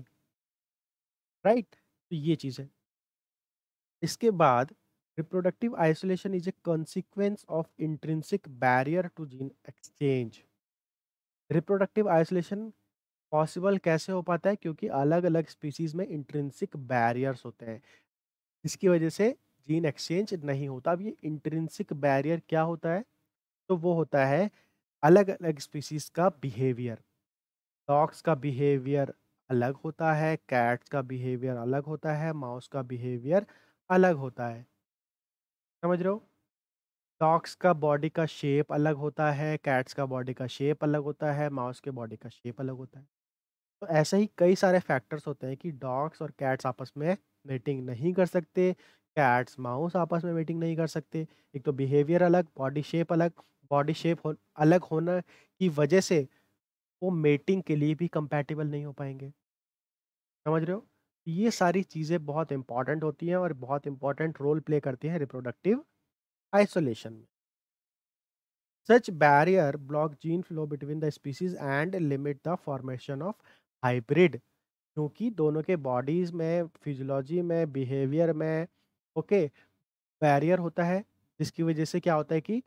राइट तो ये चीज़ है इसके बाद reproductive isolation is a consequence of intrinsic barrier to gene exchange reproductive isolation possible कैसे हो पाता है क्योंकि अलग अलग स्पीसीज में इंट्रेंसिक बैरियर्स होते हैं इसकी वजह से जीन एक्सचेंज नहीं होता अब ये इंट्रेंसिक बैरियर क्या होता है तो वो होता है अलग अलग स्पीसीज का बिहेवियर डॉग्स का बिहेवियर अलग होता है कैट्स का बिहेवियर अलग होता है माउस का बिहेवियर अलग होता है समझ रहे हो डॉग्स का बॉडी का शेप अलग होता है कैट्स का बॉडी का शेप अलग होता है माउस के बॉडी का शेप अलग होता है तो ऐसे ही कई सारे फैक्टर्स होते हैं कि डॉग्स और कैट्स आपस में मीटिंग नहीं कर सकते कैट्स माउस आपस में मीटिंग नहीं कर सकते एक तो बिहेवियर अलग बॉडी शेप अलग बॉडी शेप हो, अलग होना की वजह से वो मेटिंग के लिए भी कंपेटेबल नहीं हो पाएंगे समझ रहे हो? तो ये सारी चीज़ें बहुत इंपॉर्टेंट होती हैं और बहुत इंपॉर्टेंट रोल प्ले करती हैं रिप्रोडक्टिव आइसोलेशन में। Such barrier block gene flow between the species and limit the formation of hybrid क्योंकि दोनों के बॉडीज में फिजियोलॉजी में बिहेवियर में ओके बैरियर होता है जिसकी वजह से क्या होता है कि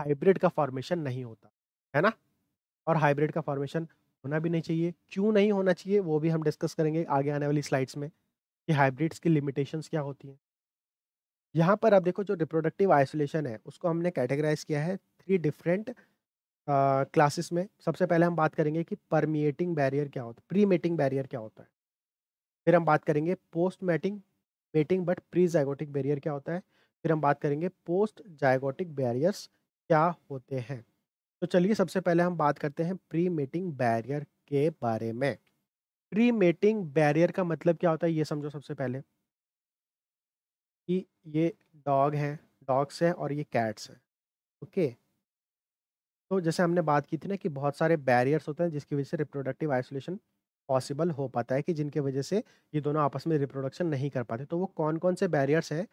हाइब्रिड का फॉर्मेशन नहीं होता है ना और हाइब्रिड का फॉर्मेशन होना भी नहीं चाहिए क्यों नहीं होना चाहिए वो भी हम डिस्कस करेंगे आगे आने वाली स्लाइड्स में कि हाइब्रिड्स की लिमिटेशंस क्या होती हैं यहाँ पर आप देखो जो रिप्रोडक्टिव आइसोलेशन है उसको हमने कैटेगराइज किया है थ्री डिफरेंट क्लासेस में सबसे पहले हम बात करेंगे कि परमिएटिंग बैरियर क्या होता है प्री मेटिंग बैरियर क्या होता है फिर हम बात करेंगे post mating mating but pre zygotic barrier क्या होता है फिर हम बात करेंगे पोस्ट जाइगोटिक बैरियर्स क्या होते हैं तो चलिए सबसे पहले हम बात करते हैं प्री मेटिंग बैरियर के बारे में प्री मेटिंग बैरियर का मतलब क्या होता है ये समझो सबसे पहले कि ये डॉग हैं डॉग्स हैं और ये कैट्स हैं ओके तो जैसे हमने बात की थी ना कि बहुत सारे बैरियर्स होते हैं जिसकी वजह से रिप्रोडक्टिव आइसोलेशन पॉसिबल हो पाता है कि जिनके वजह से ये दोनों आपस में रिप्रोडक्शन नहीं कर पाते तो वो कौन कौन से बैरियर्स हैं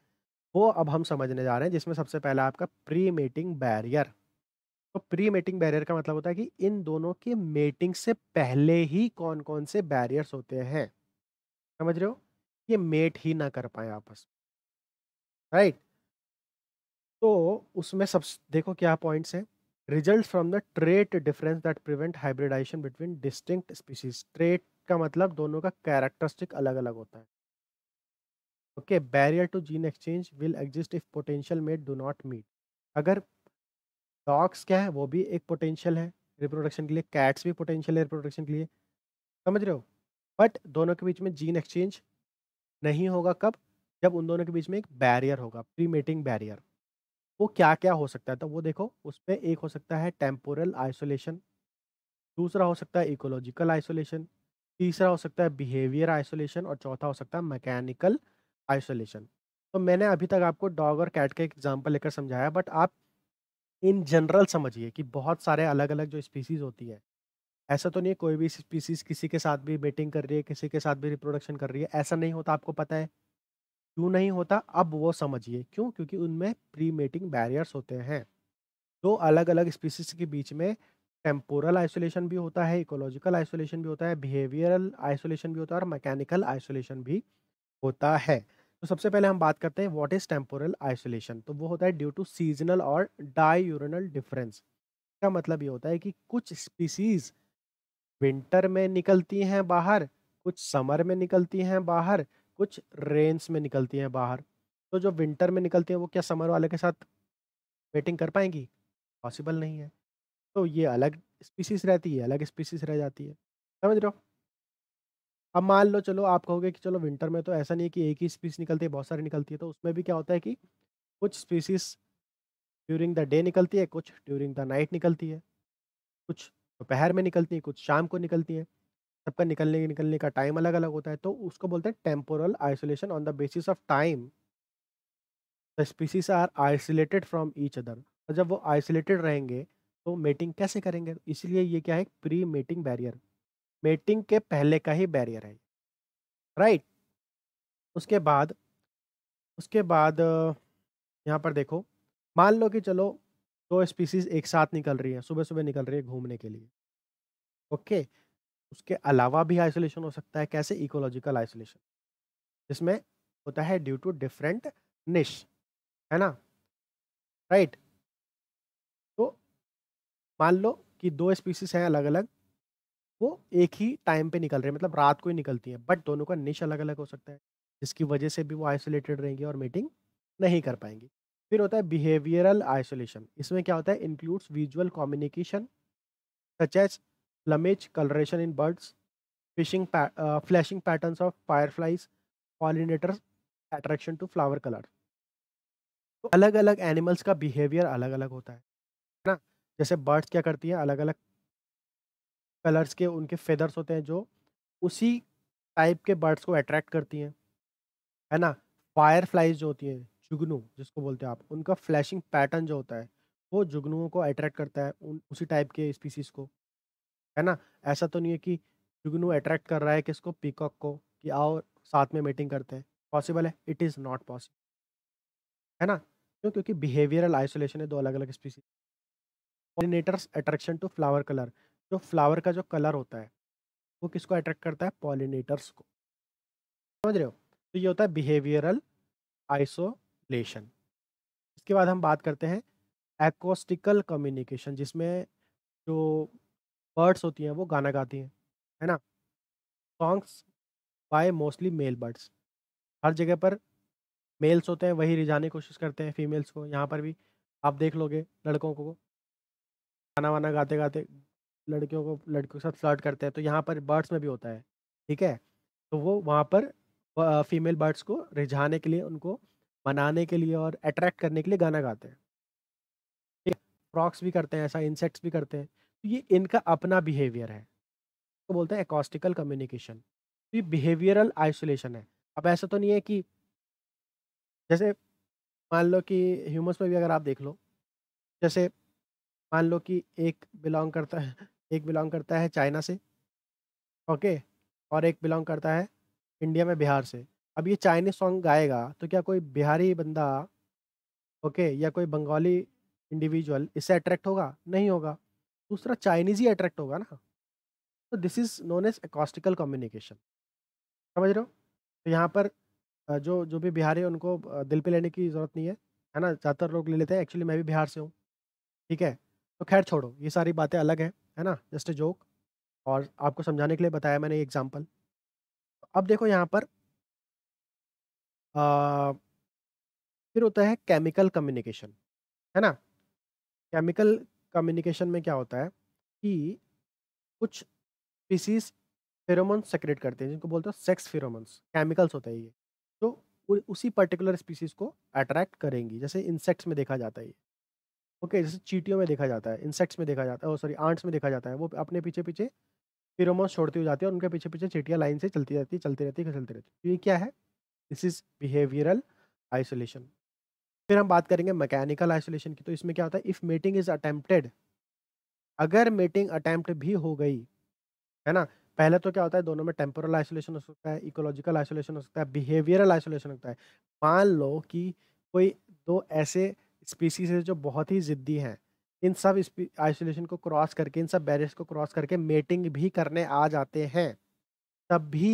वो अब हम समझने जा रहे हैं जिसमें सबसे पहला आपका प्री मेटिंग बैरियर तो प्री मेटिंग बैरियर का मतलब होता है कि इन दोनों के मेटिंग से पहले ही कौन कौन से बैरियर्स होते हैं समझ रहे हो ये मेट ही ना कर पाए आपस राइट right? तो उसमें सब देखो क्या पॉइंट्स हैं result from the trait difference that prevent hybridization between distinct species trait का मतलब दोनों का कैरेक्टरिस्टिक अलग अलग होता है okay barrier to gene exchange will exist if potential mate do not meet अगर डॉग्स क्या है वो भी एक पोटेंशियल है रिप्रोडक्शन के लिए कैट्स भी पोटेंशियल है रिप्रोडक्शन के लिए समझ रहे हो बट दोनों के बीच में जीन एक्सचेंज नहीं होगा कब जब उन दोनों के बीच में एक बैरियर होगा प्रीमेटिंग बैरियर वो क्या क्या हो सकता है तो वो देखो उस पर एक हो सकता है टेम्पोरल आइसोलेशन दूसरा हो सकता है इकोलॉजिकल आइसोलेशन तीसरा हो सकता है बिहेवियर आइसोलेशन और चौथा हो सकता है मैकेनिकल आइसोलेशन तो मैंने अभी तक आपको डॉग और कैट का एग्जाम्पल लेकर समझाया बट आप इन जनरल समझिए कि बहुत सारे अलग अलग जो स्पीसीज होती है ऐसा तो नहीं है कोई भी स्पीसीज किसी के साथ भी मेटिंग कर रही है किसी के साथ भी रिप्रोडक्शन कर रही है ऐसा नहीं होता आपको पता है क्यों नहीं होता अब वो समझिए क्यों क्योंकि उनमें प्री मेटिंग बैरियर्स होते हैं दो तो अलग अलग स्पीसीज के बीच में टेम्पोरल आइसोलेशन भी होता है इकोलॉजिकल आइसोलेशन भी होता है बिहेवियरल आइसोलेशन भी होता है और मैकेनिकल आइसोलेशन भी होता है तो सबसे पहले हम बात करते हैं व्हाट इज टेम्पोरल आइसोलेशन तो वो होता है ड्यू टू सीजनल और डायूरनल डिफरेंस का मतलब ये होता है कि कुछ स्पीसीज विंटर में निकलती हैं बाहर कुछ समर में निकलती हैं बाहर कुछ रेन्स में निकलती हैं बाहर तो जो विंटर में निकलती हैं वो क्या समर वाले के साथ वेटिंग कर पाएंगी पॉसिबल नहीं है तो ये अलग स्पीसीज रहती है अलग स्पीसीज रह जाती है समझ रहे हो अब मान लो चलो आप कहोगे कि चलो विंटर में तो ऐसा नहीं है कि एक ही स्पीस निकलती है बहुत सारी निकलती है तो उसमें भी क्या होता है कि कुछ स्पीसीज ड्यूरिंग द डे निकलती है कुछ ड्यूरिंग द नाइट निकलती है कुछ दोपहर में निकलती है कुछ शाम को निकलती है सबका निकलने निकलने का टाइम अलग अलग होता है तो उसको बोलते हैं temporal isolation on the basis of time the species are isolated from each other और जब वो आइसोलेटेड रहेंगे तो मेटिंग कैसे करेंगे इसलिए ये क्या है प्री मेटिंग बैरियर मेटिंग के पहले का ही बैरियर है राइट उसके बाद उसके बाद यहाँ पर देखो मान लो कि चलो दो स्पीसीज एक साथ निकल रही है सुबह सुबह निकल रही है घूमने के लिए ओके उसके अलावा भी आइसोलेशन हो सकता है कैसे इकोलॉजिकल आइसोलेशन जिसमें होता है ड्यू टू डिफरेंट निश है ना राइट तो मान लो कि दो स्पीसीज हैं अलग अलग वो एक ही टाइम पे निकल रहे हैं मतलब रात को ही निकलती है बट दोनों का निश अलग अलग हो सकता है जिसकी वजह से भी वो आइसोलेटेड रहेंगी और मीटिंग नहीं कर पाएंगी फिर होता है बिहेवियरल आइसोलेशन इसमें क्या होता है includes visual communication such as plumage colouration in birds fishing flashing pattern of fireflies pollinators attraction to flower colour तो अलग अलग एनिमल्स का बिहेवियर अलग अलग होता है ना जैसे बर्ड्स क्या करती हैं अलग अलग कलर्स के उनके फेदर्स होते हैं जो उसी टाइप के बर्ड्स को अट्रैक्ट करती हैं है ना फायर फ्लाइज जो होती हैं जुगनू जिसको बोलते हैं आप उनका फ्लैशिंग पैटर्न जो होता है वो जुगनुओं को अट्रैक्ट करता है उन उसी टाइप के स्पीसीज को है ना ऐसा तो नहीं है कि जुगनू अट्रैक्ट कर रहा है किसको पीकॉक को कि आओ साथ में मीटिंग करते हैं पॉसिबल है इट इज़ नॉट पॉसिबल है ना क्यों क्योंकि बिहेवियरल आइसोलेशन है दो अलग अलग species pollinators attraction to flower colour जो फ्लावर का जो कलर होता है वो किसको अट्रैक्ट करता है पॉलिनेटर्स को समझ रहे हो तो ये होता है बिहेवियरल आइसोलेशन इसके बाद हम बात करते हैं एकोस्टिकल कम्युनिकेशन जिसमें जो बर्ड्स होती हैं वो गाना गाती हैं है ना songs by mostly male birds हर जगह पर मेल्स होते हैं वही रिझाने की कोशिश करते हैं फीमेल्स को यहाँ पर भी आप देख लोगे लड़कों को गाना वाना गाते गाते लड़कियों को लड़कियों के साथ फ्लर्ट करते हैं तो यहाँ पर बर्ड्स में भी होता है ठीक है तो वो वहाँ पर फीमेल बर्ड्स को रिझाने के लिए उनको मनाने के लिए और अट्रैक्ट करने के लिए गाना गाते हैं ठीक फ्रॉक्स भी करते हैं ऐसा इंसेक्ट्स भी करते हैं तो ये इनका अपना बिहेवियर है तो बोलते हैं एकॉस्टिकल कम्युनिकेशन तो ये बिहेवियरल आइसोलेशन है अब ऐसा तो नहीं है कि जैसे मान लो कि ह्यूमस में भी अगर आप देख लो जैसे मान लो कि एक बिलोंग करता है एक बिलोंग करता है चाइना से ओके और एक बिलोंग करता है इंडिया में बिहार से अब ये चाइनीज सॉन्ग गाएगा तो क्या कोई बिहारी बंदा ओके या कोई बंगाली इंडिविजुअल इससे अट्रैक्ट होगा नहीं होगा दूसरा चाइनीज ही अट्रैक्ट होगा ना तो this is known as acoustical communication समझ रहे हो तो यहाँ पर जो जो भी बिहारी है उनको दिल पे लेने की ज़रूरत नहीं है है ना ज़्यादातर लोग ले लेते हैं एक्चुअली मैं भी बिहार से हूँ ठीक है तो खैर छोड़ो ये सारी बातें अलग हैं है ना जस्ट अ जोक और आपको समझाने के लिए बताया मैंने एग्जाम्पल अब देखो यहाँ पर आ, फिर होता है केमिकल कम्युनिकेशन है ना केमिकल कम्युनिकेशन में क्या होता है कि कुछ स्पीसीज फेरोमोन्स सेक्रेट करते हैं जिनको बोलते हैं सेक्स फेरोमोन्स केमिकल्स होता है ये जो तो उसी पर्टिकुलर स्पीसीज को अट्रैक्ट करेंगी जैसे इंसेक्ट्स में देखा जाता है ये ओके जैसे चीटियों में देखा जाता है इंसेक्ट्स में देखा जाता है सॉरी आंट्स में देखा जाता है वो अपने पीछे पीछे फिरोमोस छोड़ती हुई जाती है और उनके पीछे पीछे चीटियाँ लाइन से चलती जाती है चलती रहती है चलती रहती है तो ये क्या है दिस इज बिहेवियरल आइसोलेशन फिर हम बात करेंगे मैकेनिकल आइसोलेशन की तो इसमें क्या होता है इफ़ मेटिंग इज़ अटेम्प्टेड अगर मेटिंग अटैम्प्ट भी हो गई है ना पहले तो क्या होता है दोनों में टेम्पोरल आइसोलेशन हो सकता है इकोलॉजिकल आइसोलेशन हो सकता है बिहेवियरल आइसोलेशन होता है मान लो कि कोई दो ऐसे स्पीसीज है जो बहुत ही ज़िद्दी हैं इन सब आइसोलेशन को क्रॉस करके इन सब बैरियर्स को क्रॉस करके मेटिंग भी करने आ जाते हैं तब भी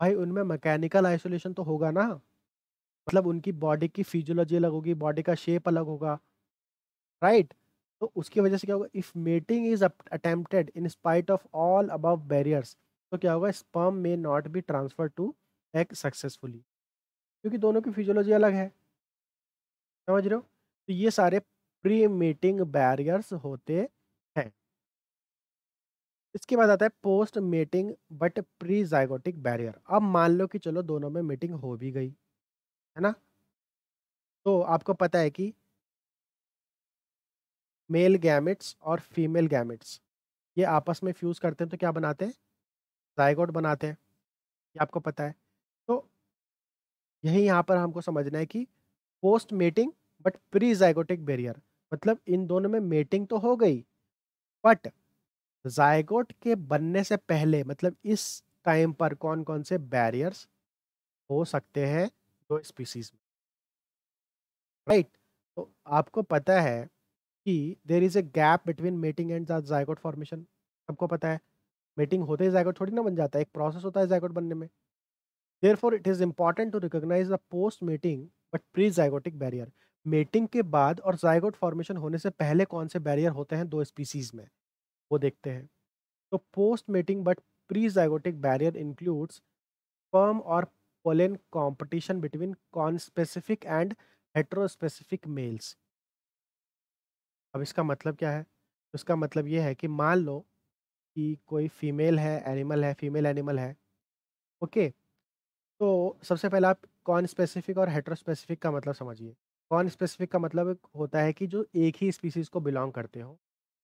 भाई उनमें मैकेनिकल आइसोलेशन तो होगा ना मतलब उनकी बॉडी की फिजियोलॉजी अलग होगी बॉडी का शेप अलग होगा राइट तो उसकी वजह से क्या होगा if mating is attempted in spite of all above barriers तो क्या होगा sperm may not be transfer to egg successfully क्योंकि दोनों की फिजियोलॉजी अलग है समझ रहे हो तो ये सारे प्री मीटिंग बैरियर्स होते हैं इसके बाद आता है post mating but pre zygotic barrier अब मान लो कि चलो दोनों में मीटिंग हो भी गई है ना तो आपको पता है कि मेल गैमेट्स और फीमेल गैमेट्स ये आपस में फ्यूज़ करते हैं तो क्या बनाते हैं जाइगोट बनाते हैं ये आपको पता है तो यही यहाँ पर हमको समझना है कि post mating but pre zygotic barrier मतलब इन दोनों में मेटिंग तो हो गई बट जायगोट के बनने से पहले मतलब इस टाइम पर कौन कौन से बैरियर्स हो सकते हैं दो स्पीसीज में राइट right. तो आपको पता है कि there is a gap between mating and zygote formation सबको पता है मेटिंग होते ही जायगोट थोड़ी ना बन जाता है एक प्रोसेस होता है जायगोट बनने में therefore it is important to recognise the post mating but pre zygotic barrier mating के बाद और जायगोट फॉर्मेशन होने से पहले कौन से बैरियर होते हैं दो स्पीसीज में वो देखते हैं तो post mating but pre zygotic barrier includes sperm और pollen competition between conspecific and heterospecific males अब इसका मतलब क्या है इसका मतलब ये है कि मान लो कि कोई फीमेल है एनिमल है फीमेल एनिमल है ओके तो सबसे पहले आप कॉन स्पेसिफिक और हेट्रोस्पेसिफिक का मतलब समझिए कॉन स्पेसिफिक का मतलब होता है कि जो एक ही स्पीसीज को बिलोंग करते हो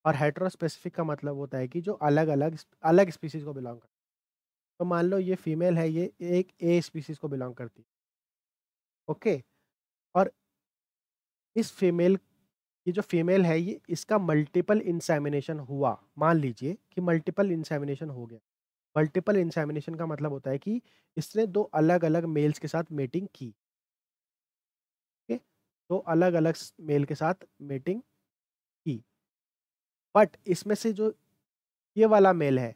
और हेट्रो स्पेसिफिक का मतलब होता है कि जो अलग अलग अलग स्पीसीज को बिलोंग करते तो मान लो ये फीमेल है ये एक ए स्पीसीज को बिलोंग करती है ओके और इस फीमेल ये जो फीमेल है ये इसका मल्टीपल इंसेमिनेशन हुआ मान लीजिए कि मल्टीपल इंसेमिनेशन हो गया मल्टीपल इंसेमिनेशन का मतलब होता है कि इसने दो अलग अलग मेल्स के साथ मीटिंग की तो अलग अलग मेल के साथ मीटिंग की बट इसमें से जो ये वाला मेल है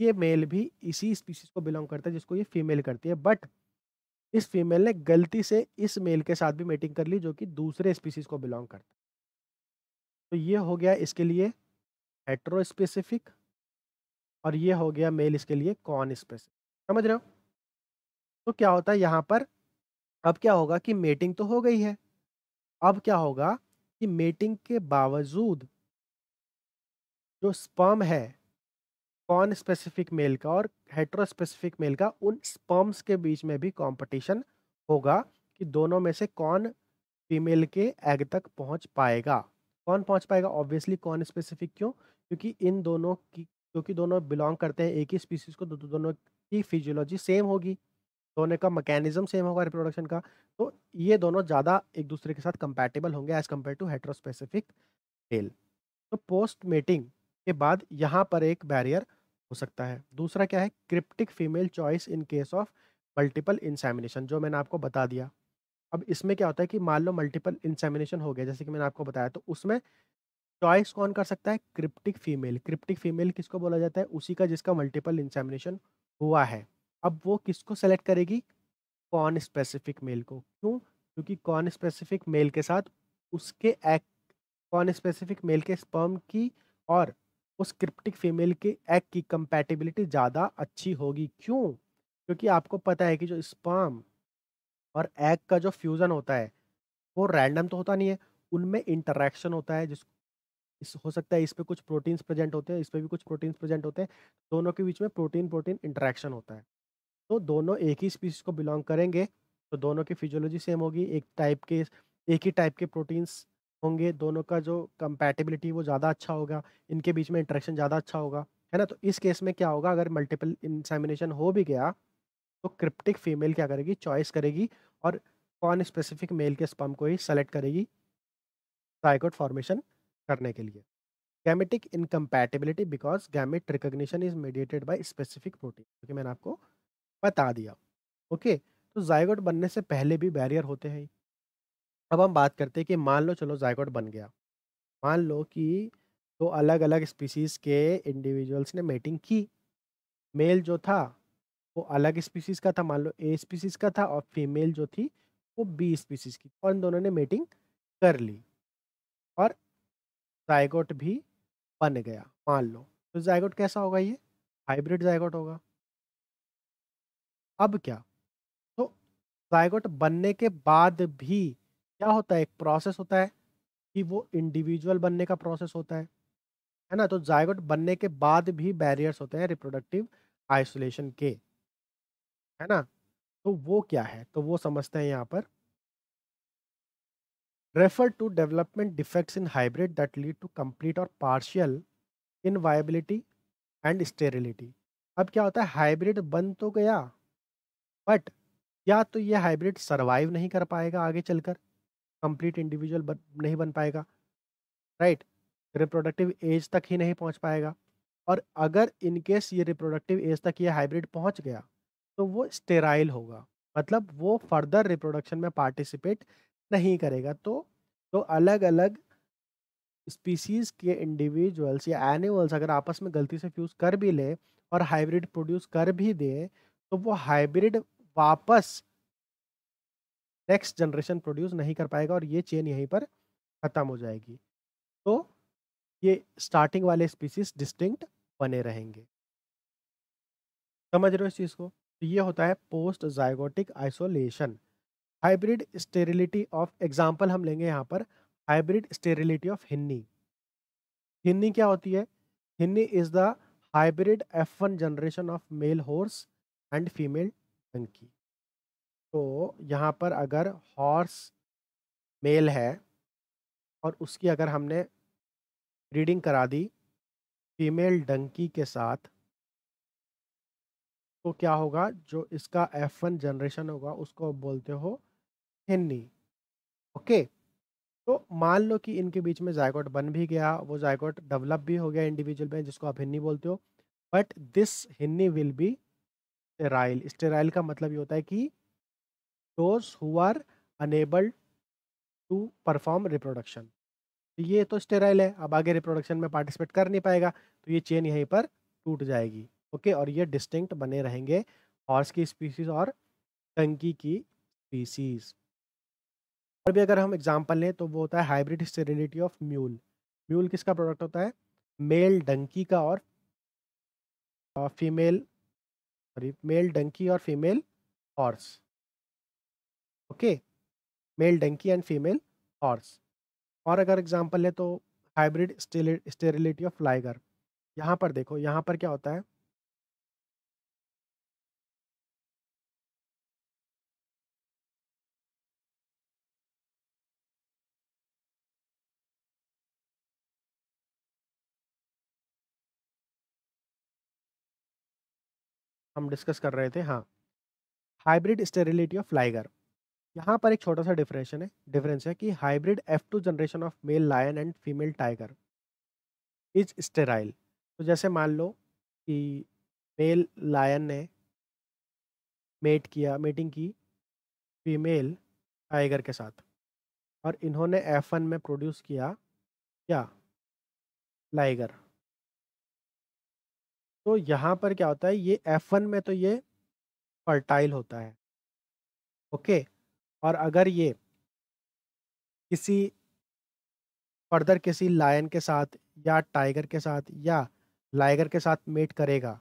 ये मेल भी इसी स्पीसीज को बिलोंग करता है जिसको ये फीमेल करती है बट इस फीमेल ने गलती से इस मेल के साथ भी मीटिंग कर ली जो कि दूसरे स्पीसीज को बिलोंग करता है तो ये हो गया इसके लिए हेट्रो स्पेसिफिक और ये हो गया मेल इसके लिए कॉन स्पेसिफिक समझ रहे हो तो क्या होता है यहाँ पर अब क्या होगा कि मेटिंग तो हो गई है अब क्या होगा कि मेटिंग के बावजूद जो स्पर्म है कॉन स्पेसिफिक मेल का और हेट्रोस्पेसिफिक मेल का उन स्पर्म्स के बीच में भी कंपटीशन होगा कि दोनों में से कौन फीमेल के एग तक पहुंच पाएगा कौन पहुंच पाएगा ऑब्वियसली कौन स्पेसिफिक क्यों क्योंकि इन दोनों की क्योंकि दोनों बिलोंग करते हैं एक ही स्पीसीज को दो, तो, दो, तो दोनों की फिजियोलॉजी सेम होगी दोनों का मैकेनिज्म सेम होगा रिप्रोडक्शन का तो ये दोनों ज़्यादा एक दूसरे के साथ कंपैटिबल होंगे as compare to heterospecific male तो पोस्ट मेटिंग के बाद यहाँ पर एक बैरियर हो सकता है दूसरा क्या है cryptic female choice in case of multiple insemination जो मैंने आपको बता दिया अब इसमें क्या होता है कि मान लो मल्टीपल इंसेमिनेशन हो गया जैसे कि मैंने आपको बताया तो उसमें चॉइस कौन कर सकता है क्रिप्टिक फीमेल क्रिप्टिक फीमेल किसको बोला जाता है उसी का जिसका मल्टीपल इंसेमिनेशन हुआ है अब वो किसको सेलेक्ट करेगी कॉन स्पेसिफिक मेल को क्यों क्योंकि कॉन स्पेसिफिक मेल के साथ उसके एक्ट कॉन स्पेसिफिक मेल के स्पर्म की और उस क्रिप्टिक फीमेल के एग की कंपैटिबिलिटी ज़्यादा अच्छी होगी क्यों क्योंकि आपको पता है कि जो स्पर्म और एग का जो फ्यूज़न होता है वो रैंडम तो होता नहीं है उनमें इंटरेक्शन होता है जिस इस हो सकता है इस पर कुछ प्रोटीन्स प्रेजेंट होते हैं इस पर भी कुछ प्रोटीन्स प्रेजेंट होते हैं दोनों के बीच में प्रोटीन प्रोटीन इंटरेक्शन होता है तो दोनों एक ही स्पीसीज को बिलोंग करेंगे तो दोनों की फिजियोलॉजी सेम होगी एक टाइप के एक ही टाइप के प्रोटीन्स होंगे दोनों का जो कंपैटिबिलिटी वो ज़्यादा अच्छा होगा इनके बीच में इंट्रैक्शन ज़्यादा अच्छा होगा है ना तो इस केस में क्या होगा अगर मल्टीपल इंसेमिनेशन हो भी गया तो क्रिप्टिक फीमेल क्या करेगी चॉइस करेगी और कौन स्पेसिफिक मेल के स्पम को ही सेलेक्ट करेगी ट्राइकोट फॉर्मेशन करने के लिए gametic incompatibility because gamete recognition is mediated by specific protein क्योंकि मैंने आपको बता दिया ओके तो जायगोट बनने से पहले भी बैरियर होते हैं अब हम बात करते हैं कि मान लो चलो जायगोट बन गया मान लो कि तो अलग अलग स्पीसीज़ के इंडिविजुअल्स ने मेटिंग की मेल जो था वो अलग स्पीसीज़ का था मान लो ए स्पीसीज़ का था और फीमेल जो थी वो बी स्पीसीज़ की और इन दोनों ने मेटिंग कर ली और जायगोट भी बन गया मान लो तो जायगोट कैसा होगा ये हाइब्रिड जायगोट होगा अब क्या तो जायगोट बनने के बाद भी क्या होता है एक प्रोसेस होता है कि वो इंडिविजुअल बनने का प्रोसेस होता है है ना तो जायगोट बनने के बाद भी बैरियर्स होते हैं रिप्रोडक्टिव आइसोलेशन के है ना तो वो क्या है तो वो समझते हैं यहाँ पर refer to development defects in hybrid that lead to complete और partial inviability and sterility अब क्या होता है हाइब्रिड बन तो गया बट या तो ये हाइब्रिड सरवाइव नहीं कर पाएगा आगे चलकर कंप्लीट इंडिविजुअल बन नहीं बन पाएगा राइट रिप्रोडक्टिव एज तक ही नहीं पहुंच पाएगा और अगर इनकेस ये रिप्रोडक्टिव एज तक ये हाइब्रिड पहुंच गया तो वो स्टेराइल होगा मतलब वो फर्दर रिप्रोडक्शन में पार्टिसिपेट नहीं करेगा तो तो अलग अलग स्पीसीज के इंडिविजुअल्स या एनिमल्स अगर आपस में गलती से फ्यूज़ कर भी ले और हाइब्रिड प्रोड्यूस कर भी दे तो वो हाइब्रिड वापस नेक्स्ट जनरेशन प्रोड्यूस नहीं कर पाएगा और ये चेन यहीं पर ख़त्म हो जाएगी तो ये स्टार्टिंग वाले स्पीसीज डिस्टिंक्ट बने रहेंगे समझ रहे हो इस चीज़ को तो ये होता है post zygotic isolation hybrid sterility of example हम लेंगे यहाँ पर hybrid sterility of hinny hinny क्या होती है hinny is the F one generation of male horse and female की तो यहाँ पर अगर हॉर्स मेल है और उसकी अगर हमने ब्रीडिंग करा दी फीमेल डंकी के साथ तो क्या होगा जो इसका एफ वन जनरेशन होगा उसको बोलते हो हिन्नी ओके तो मान लो कि इनके बीच में जायकोट बन भी गया वो जायकोट डेवलप भी हो गया इंडिविजुअल में जिसको आप हिन्नी बोलते हो but this hinny will be sterile sterile का मतलब ये होता है कि those who are unable to perform reproduction तो ये तो स्टेराइल है अब आगे रिप्रोडक्शन में पार्टिसिपेट कर नहीं पाएगा तो ये चेन यहीं पर टूट जाएगी ओके और ये डिस्टिंक्ट बने रहेंगे हॉर्स की स्पीसीज और टंकी की स्पीसीज और भी अगर हम एग्जाम्पल लें तो वो होता है hybrid sterility of mule mule किसका प्रोडक्ट होता है मेल डंकी का और फीमेल सॉरी मेल डंकी और female horse okay male donkey and female horse और अगर एग्जांपल है तो हाइब्रिड स्टेरिलिटी ऑफ लाइगर यहाँ पर देखो यहाँ पर क्या होता है हम डिस्कस कर रहे थे हाँ हाइब्रिड स्टेरिलिटी ऑफ लाइगर यहाँ पर एक छोटा सा डिफरेंशन है डिफरेंस है कि hybrid F two generation of male lion and female tiger is sterile तो जैसे मान लो कि मेल लायन ने मेट किया मेटिंग की फीमेल टाइगर के साथ और इन्होंने एफ वन में प्रोड्यूस किया क्या लाइगर तो यहाँ पर क्या होता है ये एफ वन में तो ये फर्टाइल होता है ओके और अगर ये किसी फर्दर किसी लायन के साथ या टाइगर के साथ या लाइगर के साथ मेट करेगा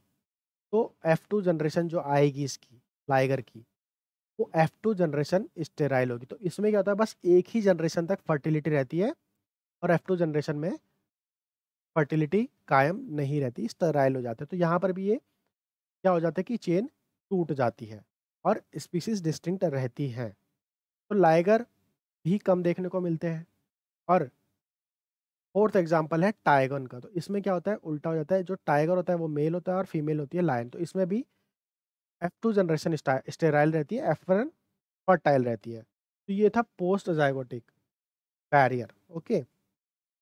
तो एफ़ टू जनरेशन जो आएगी इसकी लाइगर की वो एफ़ टू जनरेशन स्टेराइल होगी तो इसमें क्या होता है बस एक ही जनरेशन तक फर्टिलिटी रहती है और एफ़ टू जनरेशन में फर्टिलिटी कायम नहीं रहती स्टराइल हो जाते हैं तो यहाँ पर भी ये क्या हो जाता है कि चेन टूट जाती है और स्पीसीज डिस्टिंक्ट रहती हैं तो लाइगर भी कम देखने को मिलते हैं और फोर्थ एग्जाम्पल है टाइगन का तो इसमें क्या होता है उल्टा हो जाता है जो टाइगर होता है वो मेल होता है और फीमेल होती है लायन तो इसमें भी एफ टू जनरेशन स्टेराइल रहती है एफ वन फर्टाइल रहती है तो ये था पोस्ट जाइगोटिक बैरियर ओके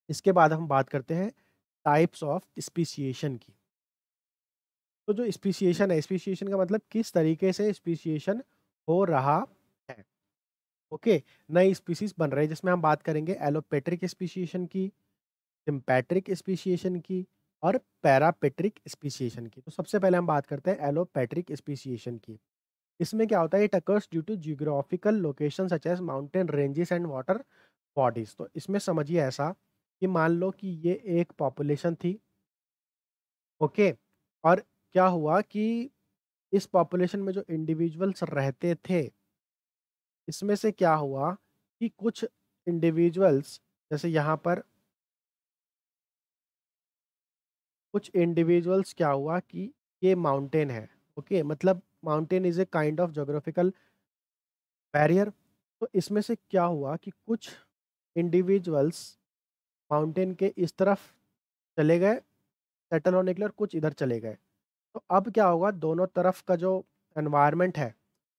इसके बाद हम बात करते हैं टाइप्स ऑफ स्पीसीशन की तो जो स्पीसीशन है स्पीसीशन का मतलब किस तरीके से स्पीसीशन हो रहा है ओके नई स्पीसीज बन रहे हैं जिसमें हम बात करेंगे एलोपेट्रिक स्पीसीशन की सिम्पैट्रिक स्पीसीशन की और पैरापेट्रिक स्पीसीशन की तो सबसे पहले हम बात करते हैं एलोपेट्रिक स्पीसीशन की इसमें क्या होता है it occurs due to geographical location such as mountain ranges and water bodies तो इसमें समझिए ऐसा कि मान लो कि ये एक पॉपुलेशन थी ओके और क्या हुआ कि इस पॉपुलेशन में जो इंडिविजुअल्स रहते थे इसमें से क्या हुआ कि कुछ इंडिविजुअल्स जैसे यहाँ पर कुछ इंडिविजुअल्स क्या हुआ कि ये माउंटेन है ओके okay? मतलब mountain is a kind of geographical barrier तो इसमें से क्या हुआ कि कुछ इंडिविजुअल्स माउंटेन के इस तरफ चले गए सेटल होने के लिए और कुछ इधर चले गए तो अब क्या होगा दोनों तरफ का जो एनवायरनमेंट है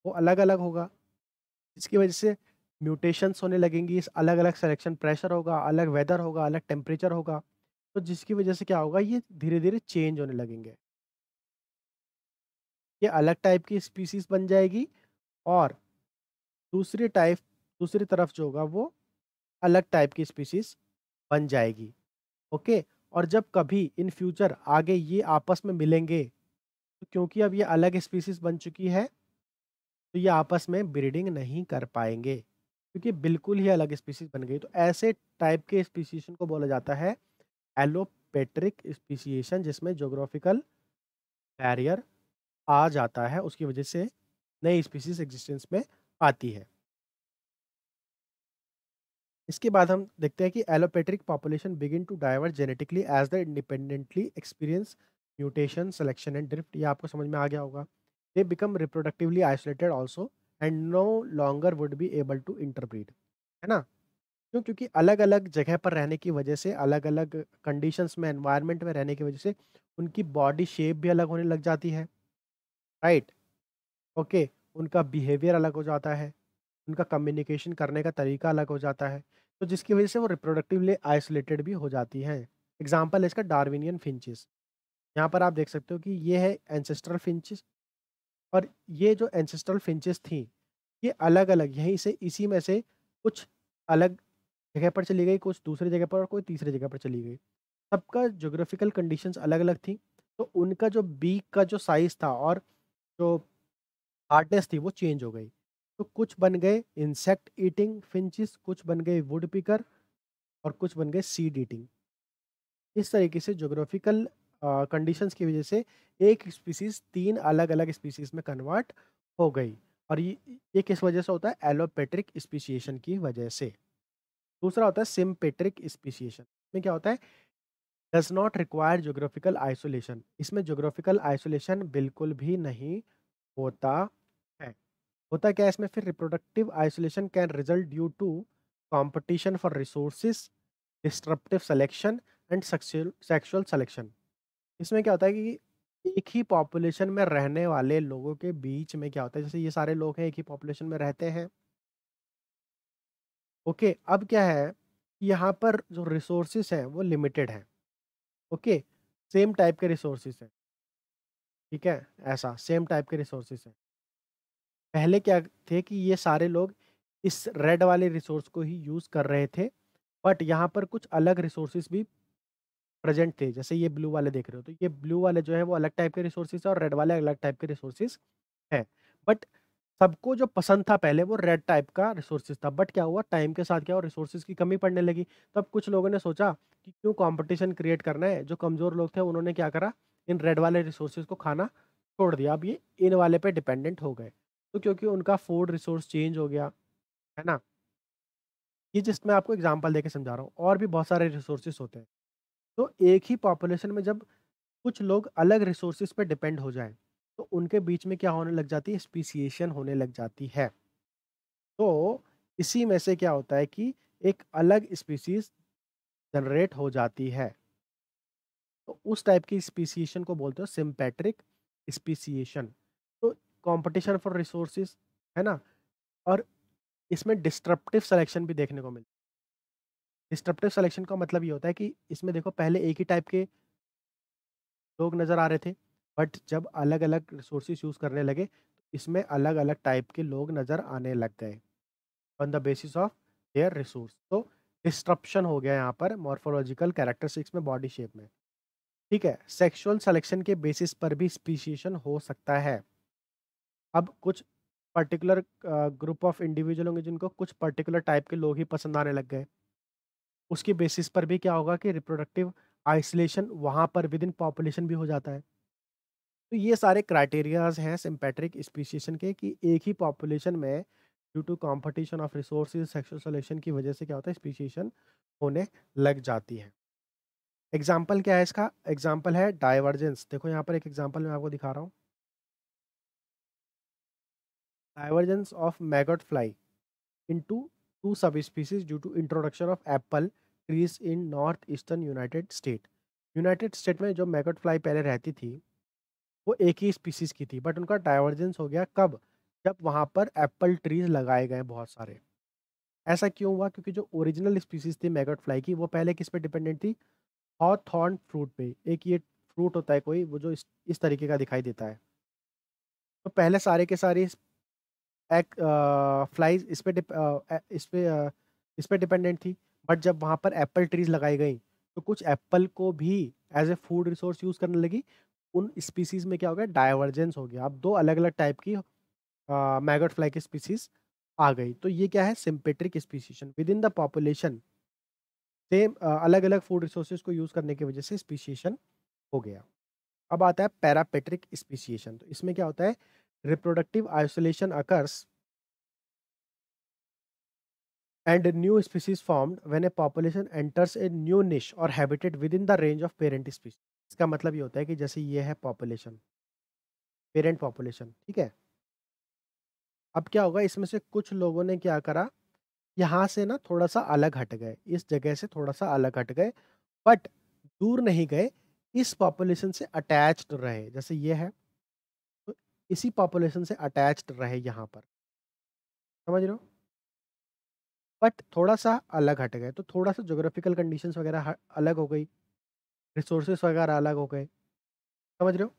वो अलग अलग होगा जिसकी वजह से म्यूटेशंस होने लगेंगी इस अलग अलग सेलेक्शन प्रेशर होगा अलग वेदर होगा अलग टेम्परेचर होगा तो जिसकी वजह से क्या होगा ये धीरे धीरे चेंज होने लगेंगे ये अलग टाइप की स्पीसीज बन जाएगी और दूसरी टाइप दूसरी तरफ जो होगा वो अलग टाइप की स्पीसीज बन जाएगी ओके और जब कभी इन फ्यूचर आगे ये आपस में मिलेंगे तो क्योंकि अब ये अलग स्पीसीज बन चुकी है तो ये आपस में ब्रीडिंग नहीं कर पाएंगे क्योंकि बिल्कुल ही अलग स्पीसीज बन गई तो ऐसे टाइप के स्पीसीशन को बोला जाता है एलोपेट्रिक स्पीसीशन जिसमें जोग्राफिकल बैरियर आ जाता है उसकी वजह से नई स्पीसीज एग्जिस्टेंस में आती है इसके बाद हम देखते हैं कि allopatric population begin to divert genetically as the independently experience mutation selection and drift ये आपको समझ में आ गया होगा they become reproductively isolated also and no longer would be able to interpret है ना क्यों क्योंकि अलग अलग जगह पर रहने की वजह से अलग अलग कंडीशंस में एनवायरनमेंट में रहने की वजह से उनकी बॉडी शेप भी अलग होने लग जाती है राइट right? ओके okay, उनका बिहेवियर अलग हो जाता है उनका कम्युनिकेशन करने का तरीका अलग हो जाता है तो जिसकी वजह से वो रिप्रोडक्टिवली आइसोलेटेड भी हो जाती हैं एग्जाम्पल है इसका डार्विनियन फिंचिस यहाँ पर आप देख सकते हो कि ये है एंसेस्ट्रल फिंचिस और ये जो एंसेस्ट्रल फिंचिस थी ये अलग अलग यहीं से इसी में से कुछ अलग जगह पर चली गई कुछ दूसरी जगह पर और कोई तीसरी जगह पर चली गई सबका जोग्राफिकल कंडीशंस अलग अलग थी तो उनका जो बीक का जो साइज़ था और जो हार्डनेस थी वो चेंज हो गई तो कुछ बन गए इंसेक्ट ईटिंग फिंचिस कुछ बन गए वुड पिकर और कुछ बन गए सीड ईटिंग इस तरीके से जोग्राफिकल कंडीशन की वजह से एक स्पीसीज तीन अलग अलग स्पीसीज में कन्वर्ट हो गई और ये ये किस वजह से होता है एलोपेट्रिक स्पीशिएशन की वजह से दूसरा होता है सिम्पेट्रिक स्पीशिएशन में क्या होता है does not require geographical isolation इसमें जोग्राफिकल आइसोलेशन बिल्कुल भी नहीं होता है होता क्या है इसमें फिर reproductive isolation can result due to competition for resources disruptive selection and sexual selection इसमें क्या होता है कि एक ही पॉपुलेशन में रहने वाले लोगों के बीच में क्या होता है जैसे ये सारे लोग हैं एक ही पॉपुलेशन में रहते हैं ओके okay, अब क्या है यहाँ पर जो रिसोर्स हैं वो लिमिटेड हैं ओके सेम टाइप के रिसोर्स हैं ठीक है ऐसा सेम टाइप के रिसोर्स हैं पहले क्या थे कि ये सारे लोग इस रेड वाले रिसोर्स को ही यूज़ कर रहे थे बट यहाँ पर कुछ अलग रिसोर्सेज भी प्रेजेंट थे जैसे ये ब्लू वाले देख रहे हो तो ये ब्लू वाले जो है वो अलग टाइप के रिसोर्सेज और रेड वाले अलग टाइप के रिसोर्सेज हैं बट सबको जो पसंद था पहले वो रेड टाइप का रिसोर्सेज था बट क्या हुआ टाइम के साथ क्या हुआ रिसोर्सेज की कमी पड़ने लगी तब कुछ लोगों ने सोचा कि क्यों कॉम्पिटिशन क्रिएट करना है जो कमज़ोर लोग थे उन्होंने क्या करा इन रेड वाले रिसोर्सेज को खाना छोड़ दिया अब ये इन वाले पर डिपेंडेंट हो गए तो क्योंकि उनका फूड रिसोर्स चेंज हो गया है ना ये जस्ट मैं आपको एग्जांपल देके समझा रहा हूँ और भी बहुत सारे रिसोर्सेज होते हैं तो एक ही पॉपुलेशन में जब कुछ लोग अलग रिसोर्सेज पे डिपेंड हो जाएं तो उनके बीच में क्या होने लग जाती है स्पीसीशन होने लग जाती है तो इसी में से क्या होता है कि एक अलग स्पीसीज जनरेट हो जाती है तो उस टाइप की स्पीसीशन को बोलते हो sympatric speciation competition for resources है ना और इसमें डिस्ट्रप्टिव सेलेक्शन भी देखने को मिलता है डिस्ट्रप्टिव सेलेक्शन का मतलब ये होता है कि इसमें देखो पहले एक ही टाइप के लोग नज़र आ रहे थे बट जब अलग अलग रिसोर्सिस यूज़ करने लगे तो इसमें अलग अलग टाइप के लोग नज़र आने लग गए on the basis of their resource तो डिस्ट्रप्शन हो गया यहाँ पर मॉर्फोलॉजिकल कैरेक्टरिस्टिक्स में बॉडी शेप में ठीक है सेक्सुअल सेलेक्शन के बेसिस पर भी स्पीशिएशन हो सकता है अब कुछ पर्टिकुलर ग्रुप ऑफ इंडिविजुअल होंगे जिनको कुछ पर्टिकुलर टाइप के लोग ही पसंद आने लग गए उसकी बेसिस पर भी क्या होगा कि रिप्रोडक्टिव आइसोलेशन वहाँ पर विद इन पॉपुलेशन भी हो जाता है तो ये सारे क्राइटेरियाज हैं सिंपेट्रिक स्पीशिएशन के कि एक ही पॉपुलेशन में due to competition of resource sexual isolation की वजह से क्या होता है स्पीसीशन होने लग जाती है एग्जाम्पल क्या है इसका एग्जाम्पल है डाइवर्जेंस देखो यहाँ पर एक एग्जाम्पल मैं आपको दिखा रहा हूँ divergence divergence of maggot fly to subspecies due to introduction of apple trees in north eastern United States United States में जो मैगट फ्लाई पहले रहती थी वो एक ही स्पीसीज की थी बट उनका डाइवर्जेंस हो गया कब जब वहाँ पर एप्पल ट्रीज लगाए गए बहुत सारे ऐसा क्यों हुआ क्योंकि जो ओरिजिनल स्पीसीज थी मैगट फ्लाई की वो पहले किस पर डिपेंडेंट थी हॉथॉर्न फ्रूट पे एक ये फ्रूट होता है कोई वो जो इस, इस तरीके का दिखाई देता है तो पहले सारे के सारे एक फ्लाइज इस पर इस पर इस पर डिपेंडेंट थी बट जब वहाँ पर एप्पल ट्रीज लगाई गई तो कुछ एप्पल को भी as a food resource use करने लगी उन स्पीसीज़ में क्या हो गया डाइवर्जेंस हो गया अब दो अलग अलग टाइप की मैगट फ्लाई की स्पीसीज आ गई तो ये क्या है sympatric speciation within the population same अलग अलग फूड रिसोर्सेज को यूज़ करने की वजह से स्पीसीशन हो गया अब आता है पैरापेट्रिक स्पीसीशन तो इसमें क्या होता है reproductive isolation occurs and a new species formed when a population enters a new niche or habitat within the range of parent species इसका मतलब ये होता है कि जैसे ये है पॉपुलेशन पेरेंट पॉपुलेशन ठीक है अब क्या होगा इसमें से कुछ लोगों ने क्या करा यहाँ से ना थोड़ा सा अलग हट गए इस जगह से थोड़ा सा अलग हट गए बट दूर नहीं गए इस पॉपुलेशन से अटैच्ड रहे जैसे ये है इसी पॉपुलेशन से अटैच्ड रहे यहाँ पर समझ रहे हो बट थोड़ा सा अलग हट गए तो थोड़ा सा जोग्राफिकल कंडीशंस वगैरह अलग हो गई रिसोर्सेज वगैरह अलग हो गए समझ रहे हो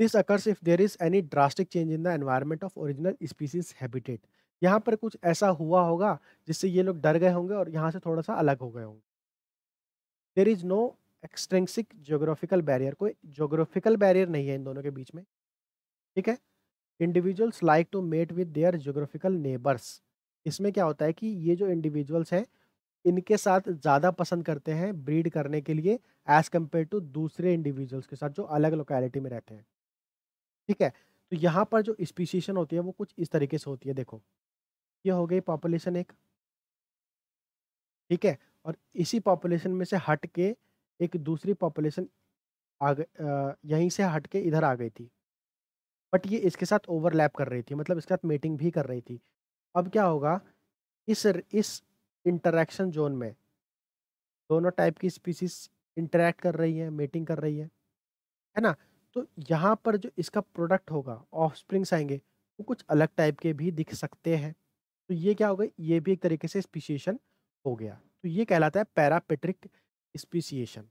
this occurs if there is any drastic change in the environment of original species habitat यहाँ पर कुछ ऐसा हुआ होगा जिससे ये लोग डर गए होंगे और यहाँ से थोड़ा सा अलग हो गए होंगे there is no extrinsic geographical barrier कोई जोग्राफिकल बैरियर नहीं है इन दोनों के बीच में ठीक है individuals like to mate with their geographical neighbours इसमें क्या होता है कि ये जो इंडिविजुअल्स हैं इनके साथ ज़्यादा पसंद करते हैं ब्रीड करने के लिए एज़ कम्पेयर टू दूसरे इंडिविजुअल्स के साथ जो अलग लोकेलिटी में रहते हैं ठीक है तो यहाँ पर जो स्पीसीशन होती है वो कुछ इस तरीके से होती है देखो ये हो गई पॉपुलेशन एक ठीक है और इसी पॉपुलेशन में से हट के एक दूसरी पॉपुलेशन आ गए यहीं से हट के इधर आ गई थी बट ये इसके साथ ओवरलैप कर रही थी मतलब इसके साथ मेटिंग भी कर रही थी अब क्या होगा इस इस इंटरेक्शन जोन में दोनों टाइप की स्पीसीज इंटरेक्ट कर रही है मेटिंग कर रही है है ना तो यहाँ पर जो इसका प्रोडक्ट होगा ऑफ स्प्रिंग्स आएंगे वो कुछ अलग टाइप के भी दिख सकते हैं तो ये क्या हो गया ये भी एक तरीके से स्पीशीशन हो गया तो ये कहलाता है पैरापेट्रिक स्पीसिएशन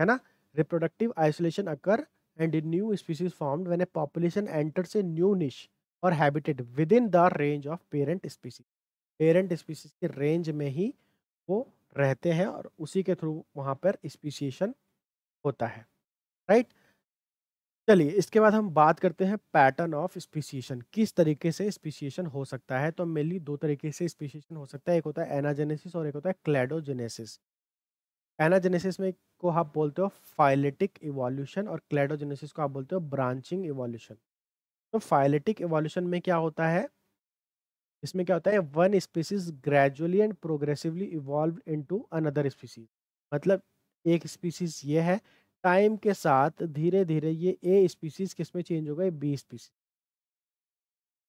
है ना reproductive isolation occur and new species formed when a population enters a new niche और habitat within the range of parent species parent species के रेंज में ही वो रहते हैं और उसी के थ्रू वहाँ पर स्पीसीशन होता है राइट चलिए इसके बाद हम बात करते हैं पैटर्न ऑफ स्पीसीशन किस तरीके से स्पीसीशन हो सकता है तो मेनली दो तरीके से स्पीसीशन हो सकता है एक होता है एनाजेनेसिस और एक होता है क्लेडोजेनेसिस एनाजेनेसिस में को आप बोलते हो फाइलेटिक इवोल्यूशन और क्लेडोजेनेसिस को आप बोलते हो ब्रांचिंग इवोल्यूशन तो फाइलेटिक इवोल्यूशन में क्या होता है इसमें क्या होता है one species gradually and progressively evolve into another species मतलब एक स्पीसीज ये है टाइम के साथ धीरे धीरे ये ए स्पीसीज किस में चेंज हो गए बी स्पीसीज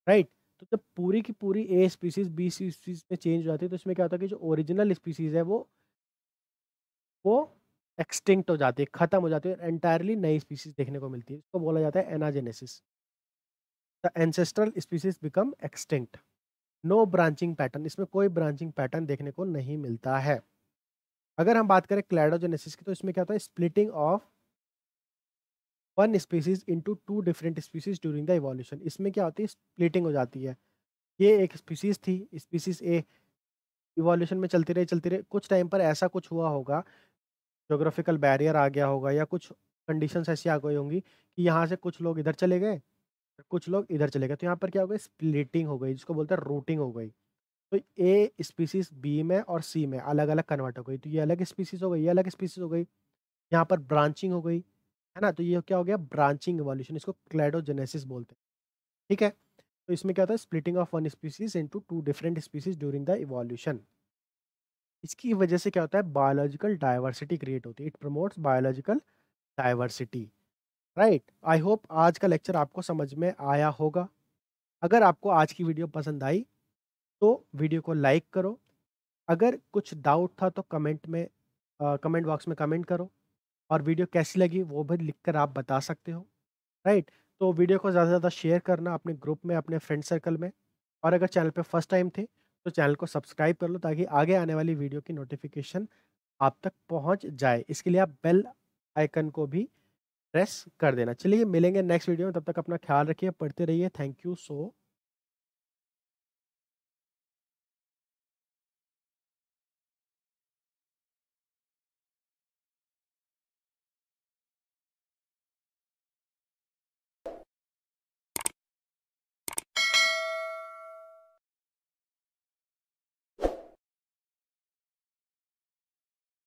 राइट तो जब पूरी की पूरी ए स्पीसीज बी स्पीसीज में चेंज हो जाती है तो इसमें क्या होता है कि जो ओरिजिनल स्पीसीज है वो वो एक्सटिंक्ट हो जाती है ख़त्म हो जाती है एंटायरली नई स्पीसीज देखने को मिलती है इसको बोला जाता है anagenesis the ancestral species become extinct no branching pattern इसमें कोई ब्रांचिंग पैटर्न देखने को नहीं मिलता है अगर हम बात करें क्लैडोजेनेसिस की तो इसमें क्या होता है splitting of one species into two different species during the evolution इसमें क्या होती है स्प्लिटिंग हो जाती है ये एक स्पीसीज थी स्पीसीज ए इवोल्यूशन में चलती रही चलती रही कुछ टाइम पर ऐसा कुछ हुआ होगा ज्योग्राफिकल बैरियर आ गया होगा या कुछ कंडीशंस ऐसी आ गई होंगी कि यहाँ से कुछ लोग इधर चले गए कुछ लोग इधर चले गए तो यहाँ पर क्या हो गई स्प्लिटिंग हो गई जिसको बोलते हैं रूटिंग हो गई तो ए स्पीसीज बी में और सी में अलग अलग कन्वर्ट हो गई तो ये अलग स्पीसीज हो गई ये अलग स्पीसीज हो गई यहाँ पर ब्रांचिंग हो गई है ना तो ये क्या हो गया ब्रांचिंग वॉल्यूशन इसको क्लेडोजेनेसिस बोलते हैं ठीक है तो इसमें क्या होता है splitting of one species into two different species during the evolution इसकी वजह से क्या होता है बायोलॉजिकल डाइवर्सिटी क्रिएट होती है it promotes biological diversity right I hope आज का लेक्चर आपको समझ में आया होगा अगर आपको आज की वीडियो पसंद आई तो वीडियो को लाइक करो अगर कुछ डाउट था तो कमेंट में आ, कमेंट बॉक्स में कमेंट करो और वीडियो कैसी लगी वो भी लिखकर आप बता सकते हो राइट तो वीडियो को ज़्यादा से ज़्यादा शेयर करना अपने ग्रुप में अपने फ्रेंड सर्कल में और अगर चैनल पे फर्स्ट टाइम थे तो चैनल को सब्सक्राइब कर लो ताकि आगे आने वाली वीडियो की नोटिफिकेशन आप तक पहुंच जाए इसके लिए आप बेल आइकन को भी प्रेस कर देना चलिए मिलेंगे नेक्स्ट वीडियो में तब तक अपना ख्याल रखिए पढ़ते रहिए थैंक यू सो